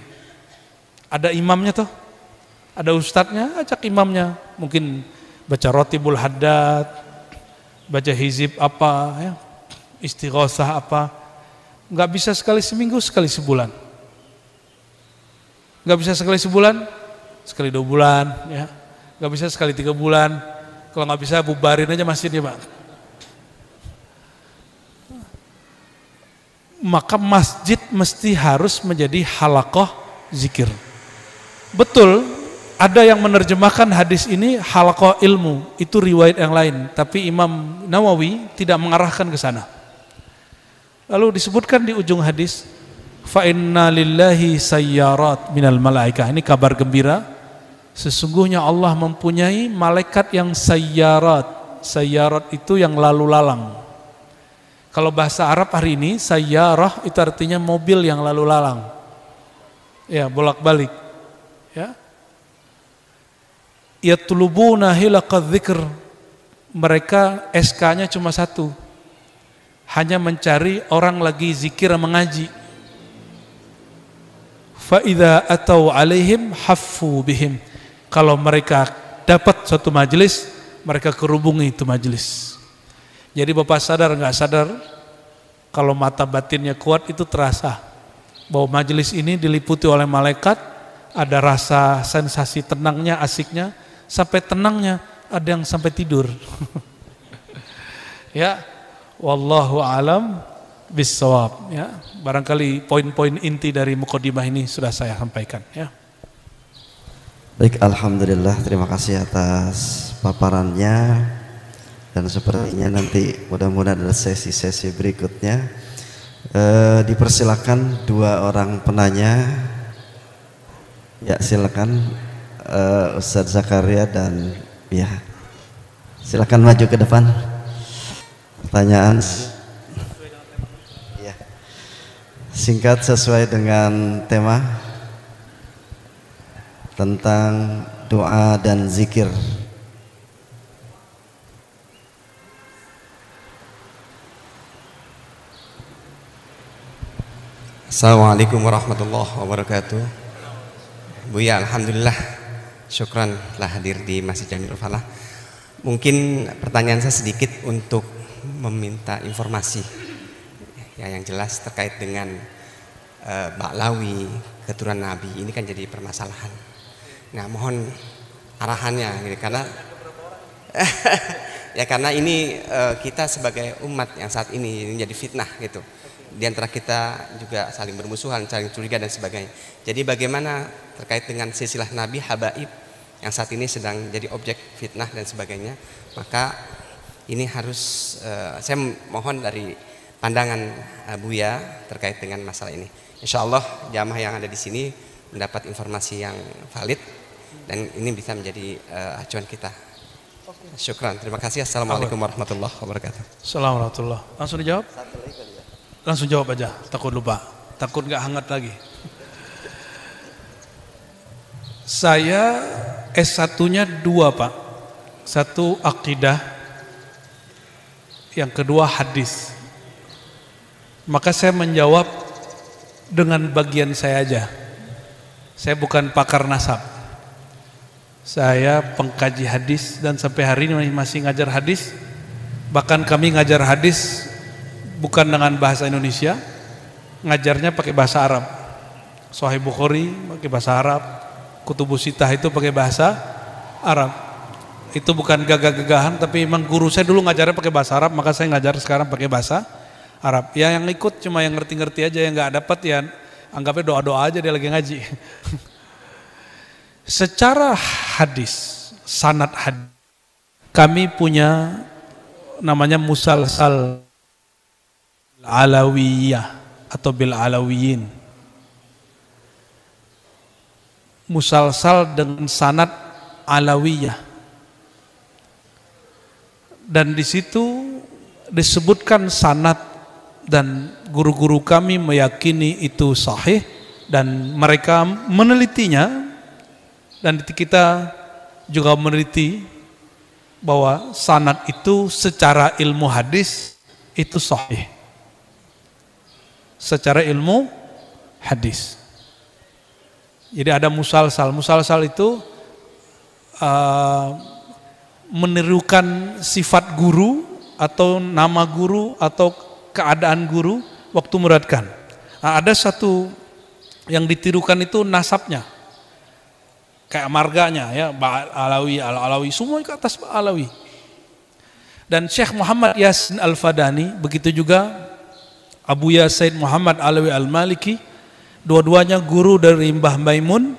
Ada imamnya tuh, ada ustadznya, ajak imamnya. Mungkin baca roti bul haddad, baca hizib apa, ya, istighosah apa. Nggak bisa sekali seminggu, sekali sebulan. Nggak bisa sekali sebulan, sekali dua bulan. ya Nggak bisa sekali tiga bulan. Kalau nggak bisa bubarin aja masjidnya Pak. maka masjid mesti harus menjadi halakoh zikir. Betul, ada yang menerjemahkan hadis ini halakoh ilmu, itu riwayat yang lain. Tapi Imam Nawawi tidak mengarahkan ke sana. Lalu disebutkan di ujung hadis, fa'inna lillahi sayyarat minal malaikah. Ini kabar gembira. Sesungguhnya Allah mempunyai malaikat yang sayyarat. Sayyarat itu yang lalu lalang. Kalau bahasa Arab hari ini, saya roh itu artinya mobil yang lalu lalang. Ya, bolak-balik. Ya. Yatlubuna hilaqadz dzikr. Mereka SK-nya cuma satu. Hanya mencari orang lagi zikir mengaji. Fa'idha atau alaihim haffu bihim. Kalau mereka dapat satu majelis, mereka kerubungi itu majelis. Jadi Bapak sadar nggak sadar kalau mata batinnya kuat itu terasa bahwa majelis ini diliputi oleh malaikat, ada rasa sensasi tenangnya, asiknya, sampai tenangnya ada yang sampai tidur. ya, wallahu alam bisawab ya. Barangkali poin-poin inti dari Mukodimah ini sudah saya sampaikan ya. Baik, alhamdulillah terima kasih atas paparannya dan sepertinya nanti mudah-mudahan ada sesi-sesi berikutnya e, dipersilakan dua orang penanya ya silakan e, Ustadz Zakaria dan ya silakan maju ke depan pertanyaan ya singkat sesuai dengan tema tentang doa dan zikir Assalamualaikum warahmatullahi wabarakatuh Buya Alhamdulillah Syukran telah hadir di Masjid Jamil Falah Mungkin pertanyaan saya sedikit untuk meminta informasi ya, Yang jelas terkait dengan e, eh, Baklawi, keturunan Nabi Ini kan jadi permasalahan Nah mohon arahannya gitu, Karena ya karena ini e, kita sebagai umat yang saat ini, ini jadi fitnah gitu di antara kita juga saling bermusuhan, saling curiga dan sebagainya. Jadi bagaimana terkait dengan silsilah Nabi Habaib yang saat ini sedang jadi objek fitnah dan sebagainya, maka ini harus uh, saya mohon dari pandangan uh, Buya terkait dengan masalah ini. Insya Allah jamaah yang ada di sini mendapat informasi yang valid dan ini bisa menjadi uh, acuan kita. Syukran, terima kasih. Assalamualaikum warahmatullahi wabarakatuh. Assalamualaikum warahmatullahi Langsung dijawab. Langsung jawab aja, takut lupa. Takut nggak hangat lagi. Saya S1-nya dua Pak. Satu akidah, yang kedua hadis. Maka saya menjawab dengan bagian saya aja. Saya bukan pakar nasab. Saya pengkaji hadis dan sampai hari ini masih ngajar hadis. Bahkan kami ngajar hadis bukan dengan bahasa Indonesia, ngajarnya pakai bahasa Arab. Sahih Bukhari pakai bahasa Arab, Kutubus Sitah itu pakai bahasa Arab. Itu bukan gagah-gagahan, tapi memang guru saya dulu ngajarnya pakai bahasa Arab, maka saya ngajar sekarang pakai bahasa Arab. Ya yang ikut cuma yang ngerti-ngerti aja, yang nggak dapat ya anggapnya doa-doa aja dia lagi ngaji. Secara hadis, sanat hadis, kami punya namanya musalsal Alawiyah atau bil Alawiyin. Musalsal dengan sanat Alawiyah. Dan di situ disebutkan sanat dan guru-guru kami meyakini itu sahih dan mereka menelitinya dan kita juga meneliti bahwa sanat itu secara ilmu hadis itu sahih secara ilmu hadis. Jadi ada musalsal. Musalsal itu uh, menirukan sifat guru atau nama guru atau keadaan guru waktu muradkan. Nah, ada satu yang ditirukan itu nasabnya. Kayak marganya ya, Alawi, Al Alawi, semua ke atas Alawi. Dan Syekh Muhammad Yasin Al-Fadani begitu juga Abu Ya Said Muhammad Alawi Al-Maliki dua-duanya guru dari Mbah Maimun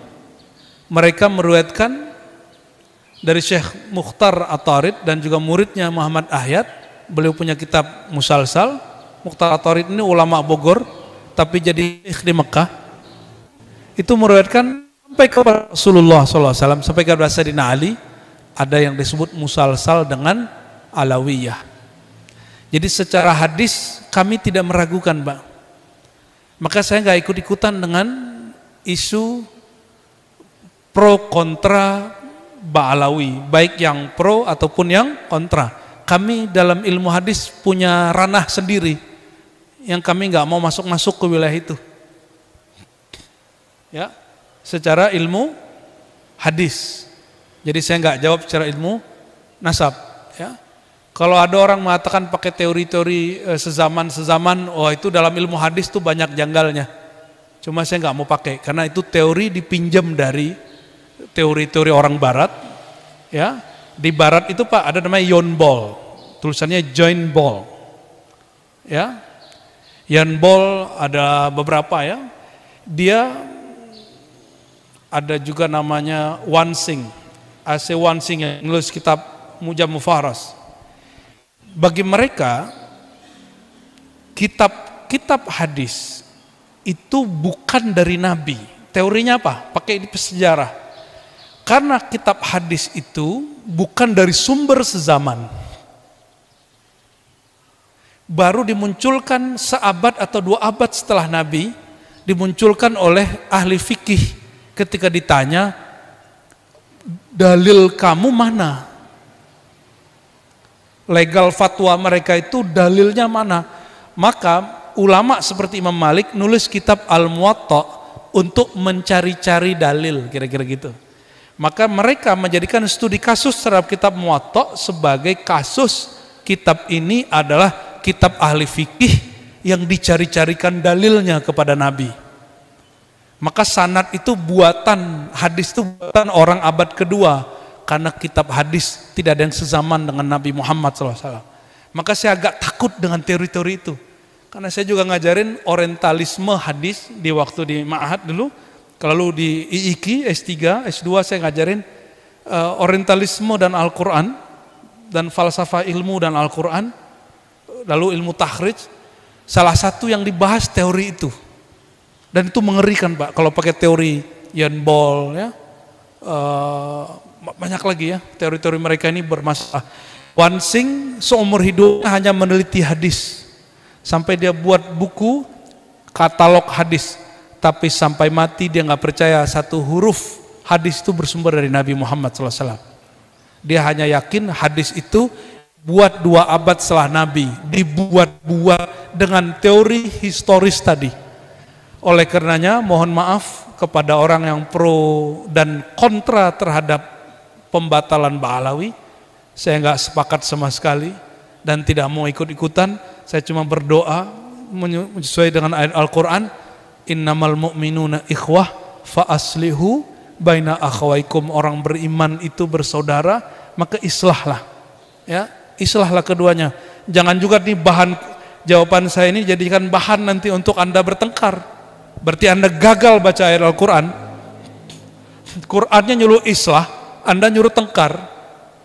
mereka meruatkan dari Syekh Mukhtar Atarid dan juga muridnya Muhammad Ahyat beliau punya kitab Musalsal Mukhtar Atarid ini ulama Bogor tapi jadi di Mekah itu meruatkan sampai kepada Rasulullah SAW sampai kepada Sayyidina Ali ada yang disebut musalsal dengan alawiyah jadi secara hadis kami tidak meragukan Pak. Maka saya nggak ikut-ikutan dengan isu pro kontra Ba'alawi, baik yang pro ataupun yang kontra. Kami dalam ilmu hadis punya ranah sendiri yang kami nggak mau masuk-masuk ke wilayah itu. Ya, secara ilmu hadis. Jadi saya nggak jawab secara ilmu nasab. Ya, kalau ada orang mengatakan pakai teori-teori eh, sezaman-sezaman, wah oh itu dalam ilmu hadis tuh banyak janggalnya. Cuma saya nggak mau pakai karena itu teori dipinjam dari teori-teori orang barat. Ya, di barat itu Pak ada namanya yon ball. Tulisannya join ball. Ya. Yon ball ada beberapa ya. Dia ada juga namanya one wansing. AC sing yang nulis kitab Mujam Mufaras bagi mereka kitab-kitab hadis itu bukan dari nabi. Teorinya apa? Pakai di sejarah. Karena kitab hadis itu bukan dari sumber sezaman. Baru dimunculkan seabad atau dua abad setelah Nabi, dimunculkan oleh ahli fikih ketika ditanya, dalil kamu mana? legal fatwa mereka itu dalilnya mana. Maka ulama seperti Imam Malik nulis kitab Al-Muwatta untuk mencari-cari dalil, kira-kira gitu. Maka mereka menjadikan studi kasus terhadap kitab Muwatta sebagai kasus kitab ini adalah kitab ahli fikih yang dicari-carikan dalilnya kepada Nabi. Maka sanat itu buatan, hadis itu buatan orang abad kedua karena kitab hadis tidak ada yang sezaman dengan Nabi Muhammad SAW. Maka saya agak takut dengan teori-teori itu. Karena saya juga ngajarin orientalisme hadis di waktu di Maahad dulu. Kalau di IiKi S3, S2 saya ngajarin uh, orientalisme dan Al-Quran. Dan falsafah ilmu dan Al-Quran. Lalu ilmu tahrij. Salah satu yang dibahas teori itu. Dan itu mengerikan Pak. Kalau pakai teori Jan Bol ya. Uh, banyak lagi ya teori-teori mereka ini bermasalah. Wansing seumur hidupnya hanya meneliti hadis sampai dia buat buku katalog hadis tapi sampai mati dia nggak percaya satu huruf hadis itu bersumber dari Nabi Muhammad SAW. Dia hanya yakin hadis itu buat dua abad setelah Nabi dibuat-buat dengan teori historis tadi. Oleh karenanya mohon maaf kepada orang yang pro dan kontra terhadap pembatalan Ba'alawi, saya nggak sepakat sama sekali dan tidak mau ikut-ikutan, saya cuma berdoa sesuai dengan ayat Al-Quran, innamal mu'minuna ikhwah fa aslihu baina akhwaikum. orang beriman itu bersaudara maka islahlah ya islahlah keduanya jangan juga nih bahan jawaban saya ini jadikan bahan nanti untuk anda bertengkar berarti anda gagal baca ayat Al-Quran Qurannya nyuluh islah anda nyuruh tengkar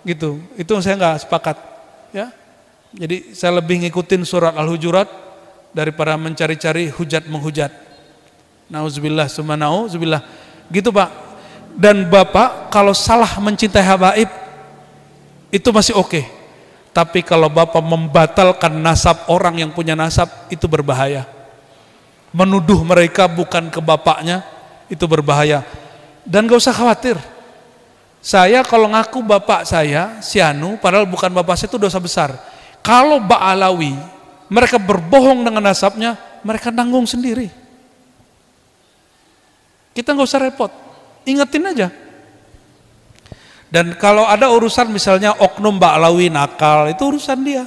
gitu. Itu saya nggak sepakat. Ya. Jadi saya lebih ngikutin surat Al-Hujurat daripada mencari-cari hujat menghujat. Nauzubillah summa nauzubillah. Gitu, Pak. Dan Bapak kalau salah mencintai habaib itu masih oke. Okay. Tapi kalau Bapak membatalkan nasab orang yang punya nasab itu berbahaya. Menuduh mereka bukan ke bapaknya itu berbahaya. Dan gak usah khawatir, saya kalau ngaku bapak saya, Sianu, padahal bukan bapak saya itu dosa besar. Kalau Ba'alawi, mereka berbohong dengan nasabnya, mereka nanggung sendiri. Kita nggak usah repot, ingetin aja. Dan kalau ada urusan misalnya oknum Ba'alawi nakal, itu urusan dia.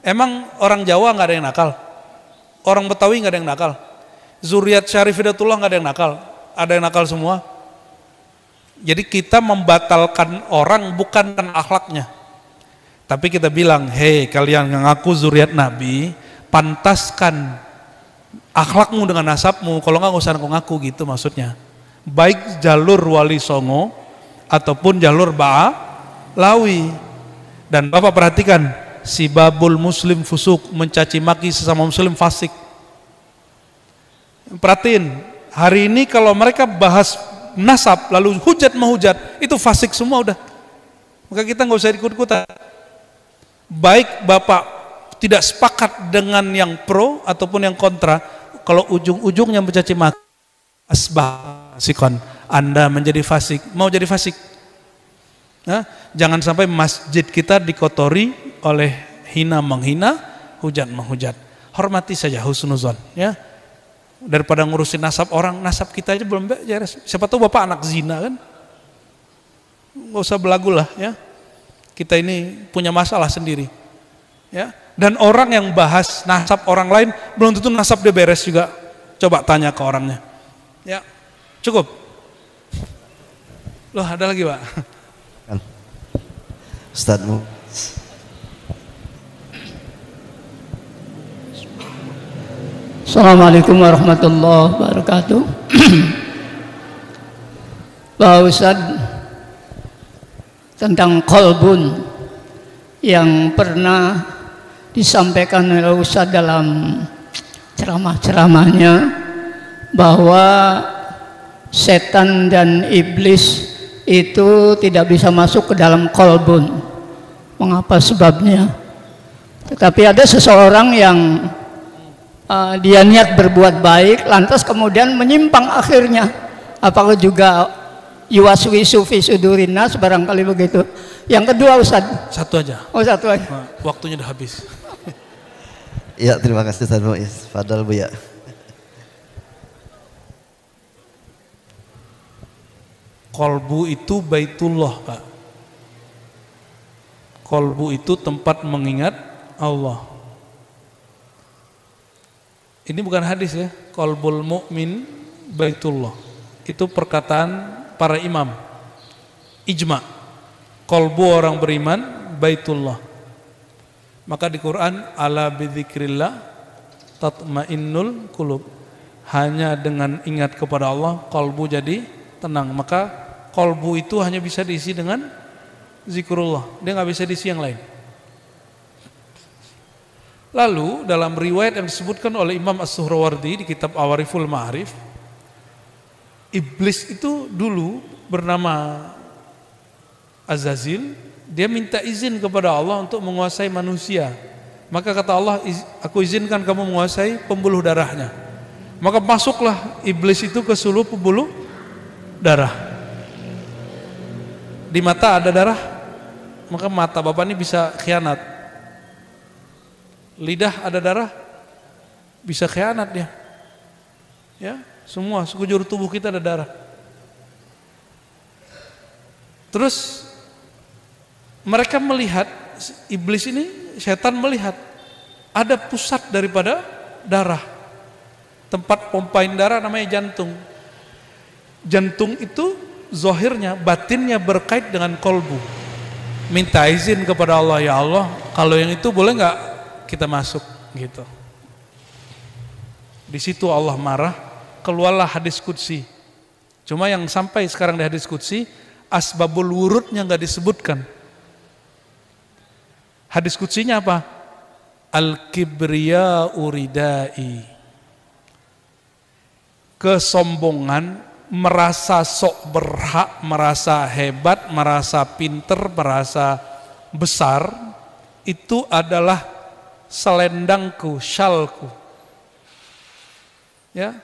Emang orang Jawa nggak ada yang nakal? Orang Betawi nggak ada yang nakal? Zuriat Syarif Hidatullah nggak ada yang nakal? Ada yang nakal semua? Jadi kita membatalkan orang bukan karena akhlaknya. Tapi kita bilang, hei kalian yang ngaku zuriat Nabi, pantaskan akhlakmu dengan nasabmu. Kalau nggak usah ngaku-ngaku gitu maksudnya. Baik jalur Wali Songo ataupun jalur Ba'a Lawi. Dan Bapak perhatikan, si babul muslim fusuk mencaci maki sesama muslim fasik. Perhatiin, hari ini kalau mereka bahas nasab, lalu hujat menghujat, itu fasik semua udah. Maka kita nggak usah ikut-ikutan. Baik bapak tidak sepakat dengan yang pro ataupun yang kontra, kalau ujung-ujungnya mencaci maki, asbah sikon, Anda menjadi fasik, mau jadi fasik. Nah, jangan sampai masjid kita dikotori oleh hina menghina, hujat menghujat. Hormati saja husnuzon, ya. Daripada ngurusin nasab orang, nasab kita aja belum beres. Ya, siapa tahu bapak anak zina kan? Nggak usah belagu lah ya. Kita ini punya masalah sendiri. Ya, dan orang yang bahas nasab orang lain belum tentu nasab dia beres juga. Coba tanya ke orangnya. Ya, cukup. Loh, ada lagi pak? Kan. Ustadz Assalamualaikum warahmatullahi wabarakatuh. Pak Ustaz tentang kolbun yang pernah disampaikan oleh Ustaz dalam ceramah-ceramahnya bahwa setan dan iblis itu tidak bisa masuk ke dalam kolbun. Mengapa sebabnya? Tetapi ada seseorang yang Eh, dia niat berbuat baik lantas kemudian menyimpang akhirnya apakah juga yuwaswi sufi sudurinas barangkali begitu yang kedua Ustaz satu aja oh satu aja waktunya udah habis ya terima kasih Ustaz padahal bu ya. Kolbu itu baitullah Pak Kolbu itu tempat mengingat Allah ini bukan hadis ya. Kolbul mukmin baitullah. Itu perkataan para imam. Ijma. Kolbu orang beriman baitullah. Maka di Quran ala bidzikrillah tatmainnul kulub Hanya dengan ingat kepada Allah kolbu jadi tenang. Maka kolbu itu hanya bisa diisi dengan zikrullah. Dia nggak bisa diisi yang lain. Lalu dalam riwayat yang disebutkan oleh Imam As-Suhrawardi di kitab Awariful Ma'arif, iblis itu dulu bernama Azazil, dia minta izin kepada Allah untuk menguasai manusia. Maka kata Allah, aku izinkan kamu menguasai pembuluh darahnya. Maka masuklah iblis itu ke seluruh pembuluh darah. Di mata ada darah, maka mata bapak ini bisa khianat lidah ada darah bisa khianat dia. Ya, semua sekujur tubuh kita ada darah. Terus mereka melihat iblis ini setan melihat ada pusat daripada darah. Tempat pompain darah namanya jantung. Jantung itu zohirnya, batinnya berkait dengan kolbu. Minta izin kepada Allah, ya Allah, kalau yang itu boleh nggak kita masuk gitu. Di situ Allah marah, keluarlah hadis kudsi. Cuma yang sampai sekarang di hadis kudsi, asbabul wurudnya nggak disebutkan. Hadis kudsinya apa? Al-kibriya uridai. Kesombongan, merasa sok berhak, merasa hebat, merasa pinter, merasa besar, itu adalah selendangku, shalku, Ya.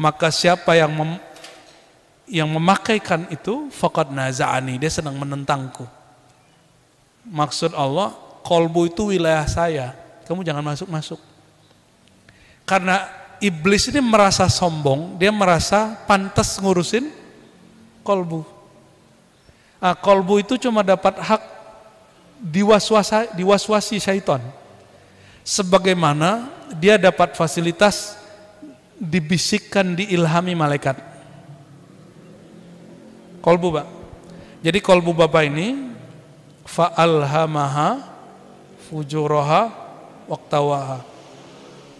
Maka siapa yang mem yang memakaikan itu fakat naza'ani, dia sedang menentangku. Maksud Allah, kolbu itu wilayah saya. Kamu jangan masuk-masuk. Karena iblis ini merasa sombong, dia merasa pantas ngurusin kolbu. Nah, kolbu itu cuma dapat hak diwaswasi, diwaswasi syaitan sebagaimana dia dapat fasilitas dibisikkan diilhami malaikat. Kolbu Pak. Jadi kolbu Bapak ini fa'alhamaha fujuroha waktawaha.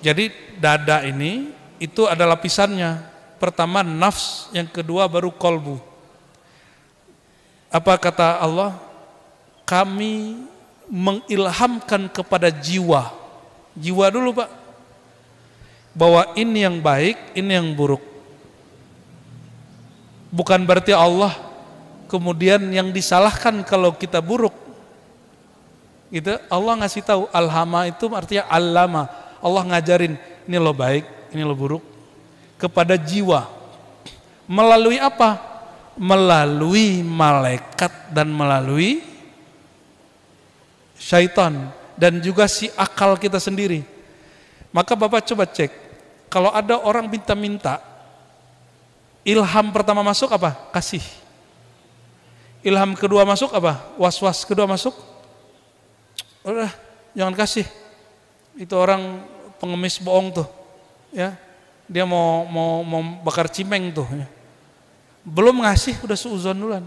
Jadi dada ini itu ada lapisannya. Pertama nafs, yang kedua baru kolbu. Apa kata Allah? Kami mengilhamkan kepada jiwa jiwa dulu pak bahwa ini yang baik ini yang buruk bukan berarti Allah kemudian yang disalahkan kalau kita buruk gitu Allah ngasih tahu alhama itu artinya alama Allah ngajarin ini lo baik ini lo buruk kepada jiwa melalui apa melalui malaikat dan melalui syaitan dan juga si akal kita sendiri. Maka Bapak coba cek, kalau ada orang minta-minta, ilham pertama masuk apa? Kasih. Ilham kedua masuk apa? Was-was kedua masuk? Udah, jangan kasih. Itu orang pengemis bohong tuh. Ya. Dia mau mau mau bakar cimeng tuh. Ya. Belum ngasih udah seuzon duluan.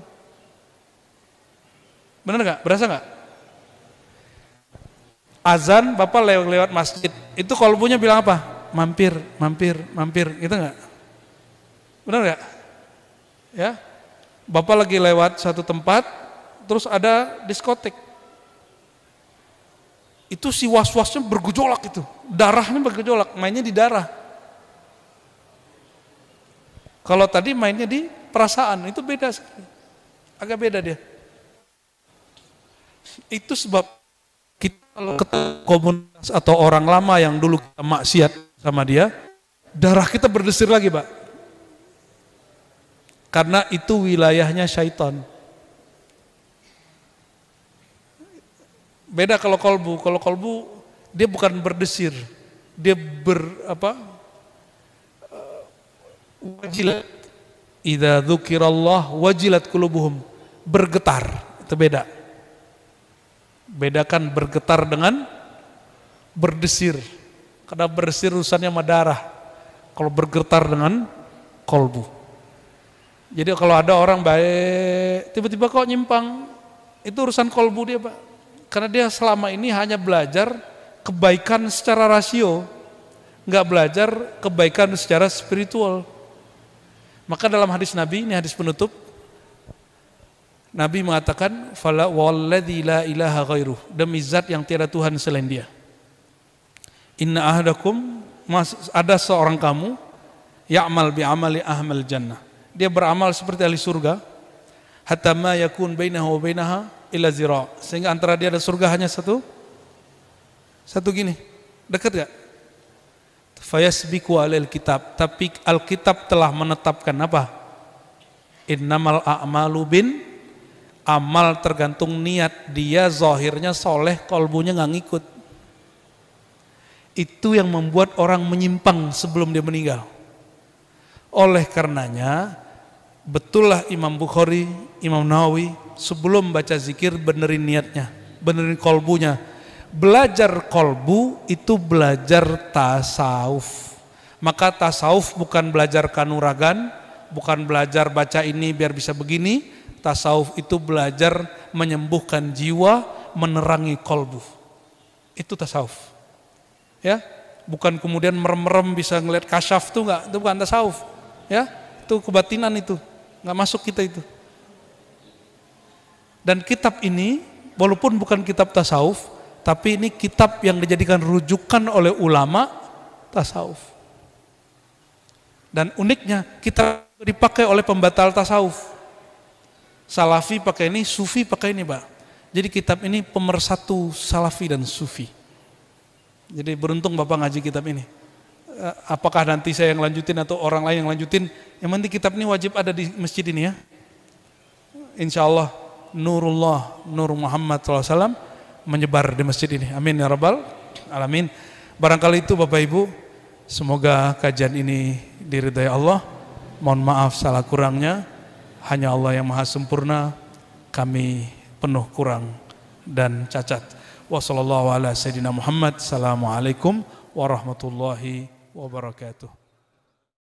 Bener gak? Berasa gak? azan bapak lewat lewat masjid itu kalau punya bilang apa mampir mampir mampir gitu nggak benar nggak ya bapak lagi lewat satu tempat terus ada diskotik itu si was-wasnya bergejolak itu darahnya bergejolak mainnya di darah kalau tadi mainnya di perasaan itu beda sekali agak beda dia itu sebab kalau ketemu komunitas atau orang lama yang dulu kita maksiat sama dia, darah kita berdesir lagi, Pak. Karena itu wilayahnya syaitan. Beda kalau kolbu, kalau kolbu dia bukan berdesir, dia ber apa? Uh, wajilat idza dzukirallah wajilat qulubuhum bergetar itu beda Bedakan bergetar dengan berdesir. Karena berdesir urusannya sama darah. Kalau bergetar dengan kolbu. Jadi kalau ada orang baik, tiba-tiba kok nyimpang, itu urusan kolbu dia Pak. Karena dia selama ini hanya belajar kebaikan secara rasio, nggak belajar kebaikan secara spiritual. Maka dalam hadis Nabi, ini hadis penutup, Nabi mengatakan fala walladzi la ilaha ghairuh demi zat yang tiada Tuhan selain dia. Inna ahadakum mas, ada seorang kamu ya'mal bi amali ahmal jannah. Dia beramal seperti ahli surga hatta ma yakun bainahu wa bainaha illa zira. Sehingga antara dia dan surga hanya satu satu gini. Dekat gak? Fayasbiku alil kitab. Tapi Alkitab telah menetapkan apa? Innamal a'malu bin amal tergantung niat dia zohirnya soleh kolbunya nggak ngikut itu yang membuat orang menyimpang sebelum dia meninggal oleh karenanya betullah Imam Bukhari Imam Nawawi sebelum baca zikir benerin niatnya benerin kolbunya belajar kolbu itu belajar tasawuf maka tasawuf bukan belajar kanuragan bukan belajar baca ini biar bisa begini Tasawuf itu belajar menyembuhkan jiwa, menerangi kolbu. Itu tasawuf. Ya, bukan kemudian merem-merem bisa ngelihat kasyaf tuh nggak, itu bukan tasawuf. Ya, itu kebatinan itu, nggak masuk kita itu. Dan kitab ini, walaupun bukan kitab tasawuf, tapi ini kitab yang dijadikan rujukan oleh ulama tasawuf. Dan uniknya, kita dipakai oleh pembatal tasawuf. Salafi pakai ini, Sufi pakai ini, Pak. Jadi kitab ini pemersatu Salafi dan Sufi. Jadi beruntung Bapak ngaji kitab ini. Eh, apakah nanti saya yang lanjutin atau orang lain yang lanjutin, yang penting kitab ini wajib ada di masjid ini ya. Insya Allah Nurullah Nur Muhammad SAW menyebar di masjid ini. Amin ya Rabbal Alamin. Barangkali itu Bapak Ibu, semoga kajian ini diridai Allah. Mohon maaf salah kurangnya. Hanya Allah yang maha sempurna, kami penuh kurang dan cacat. Wassalamualaikum warahmatullahi wabarakatuh.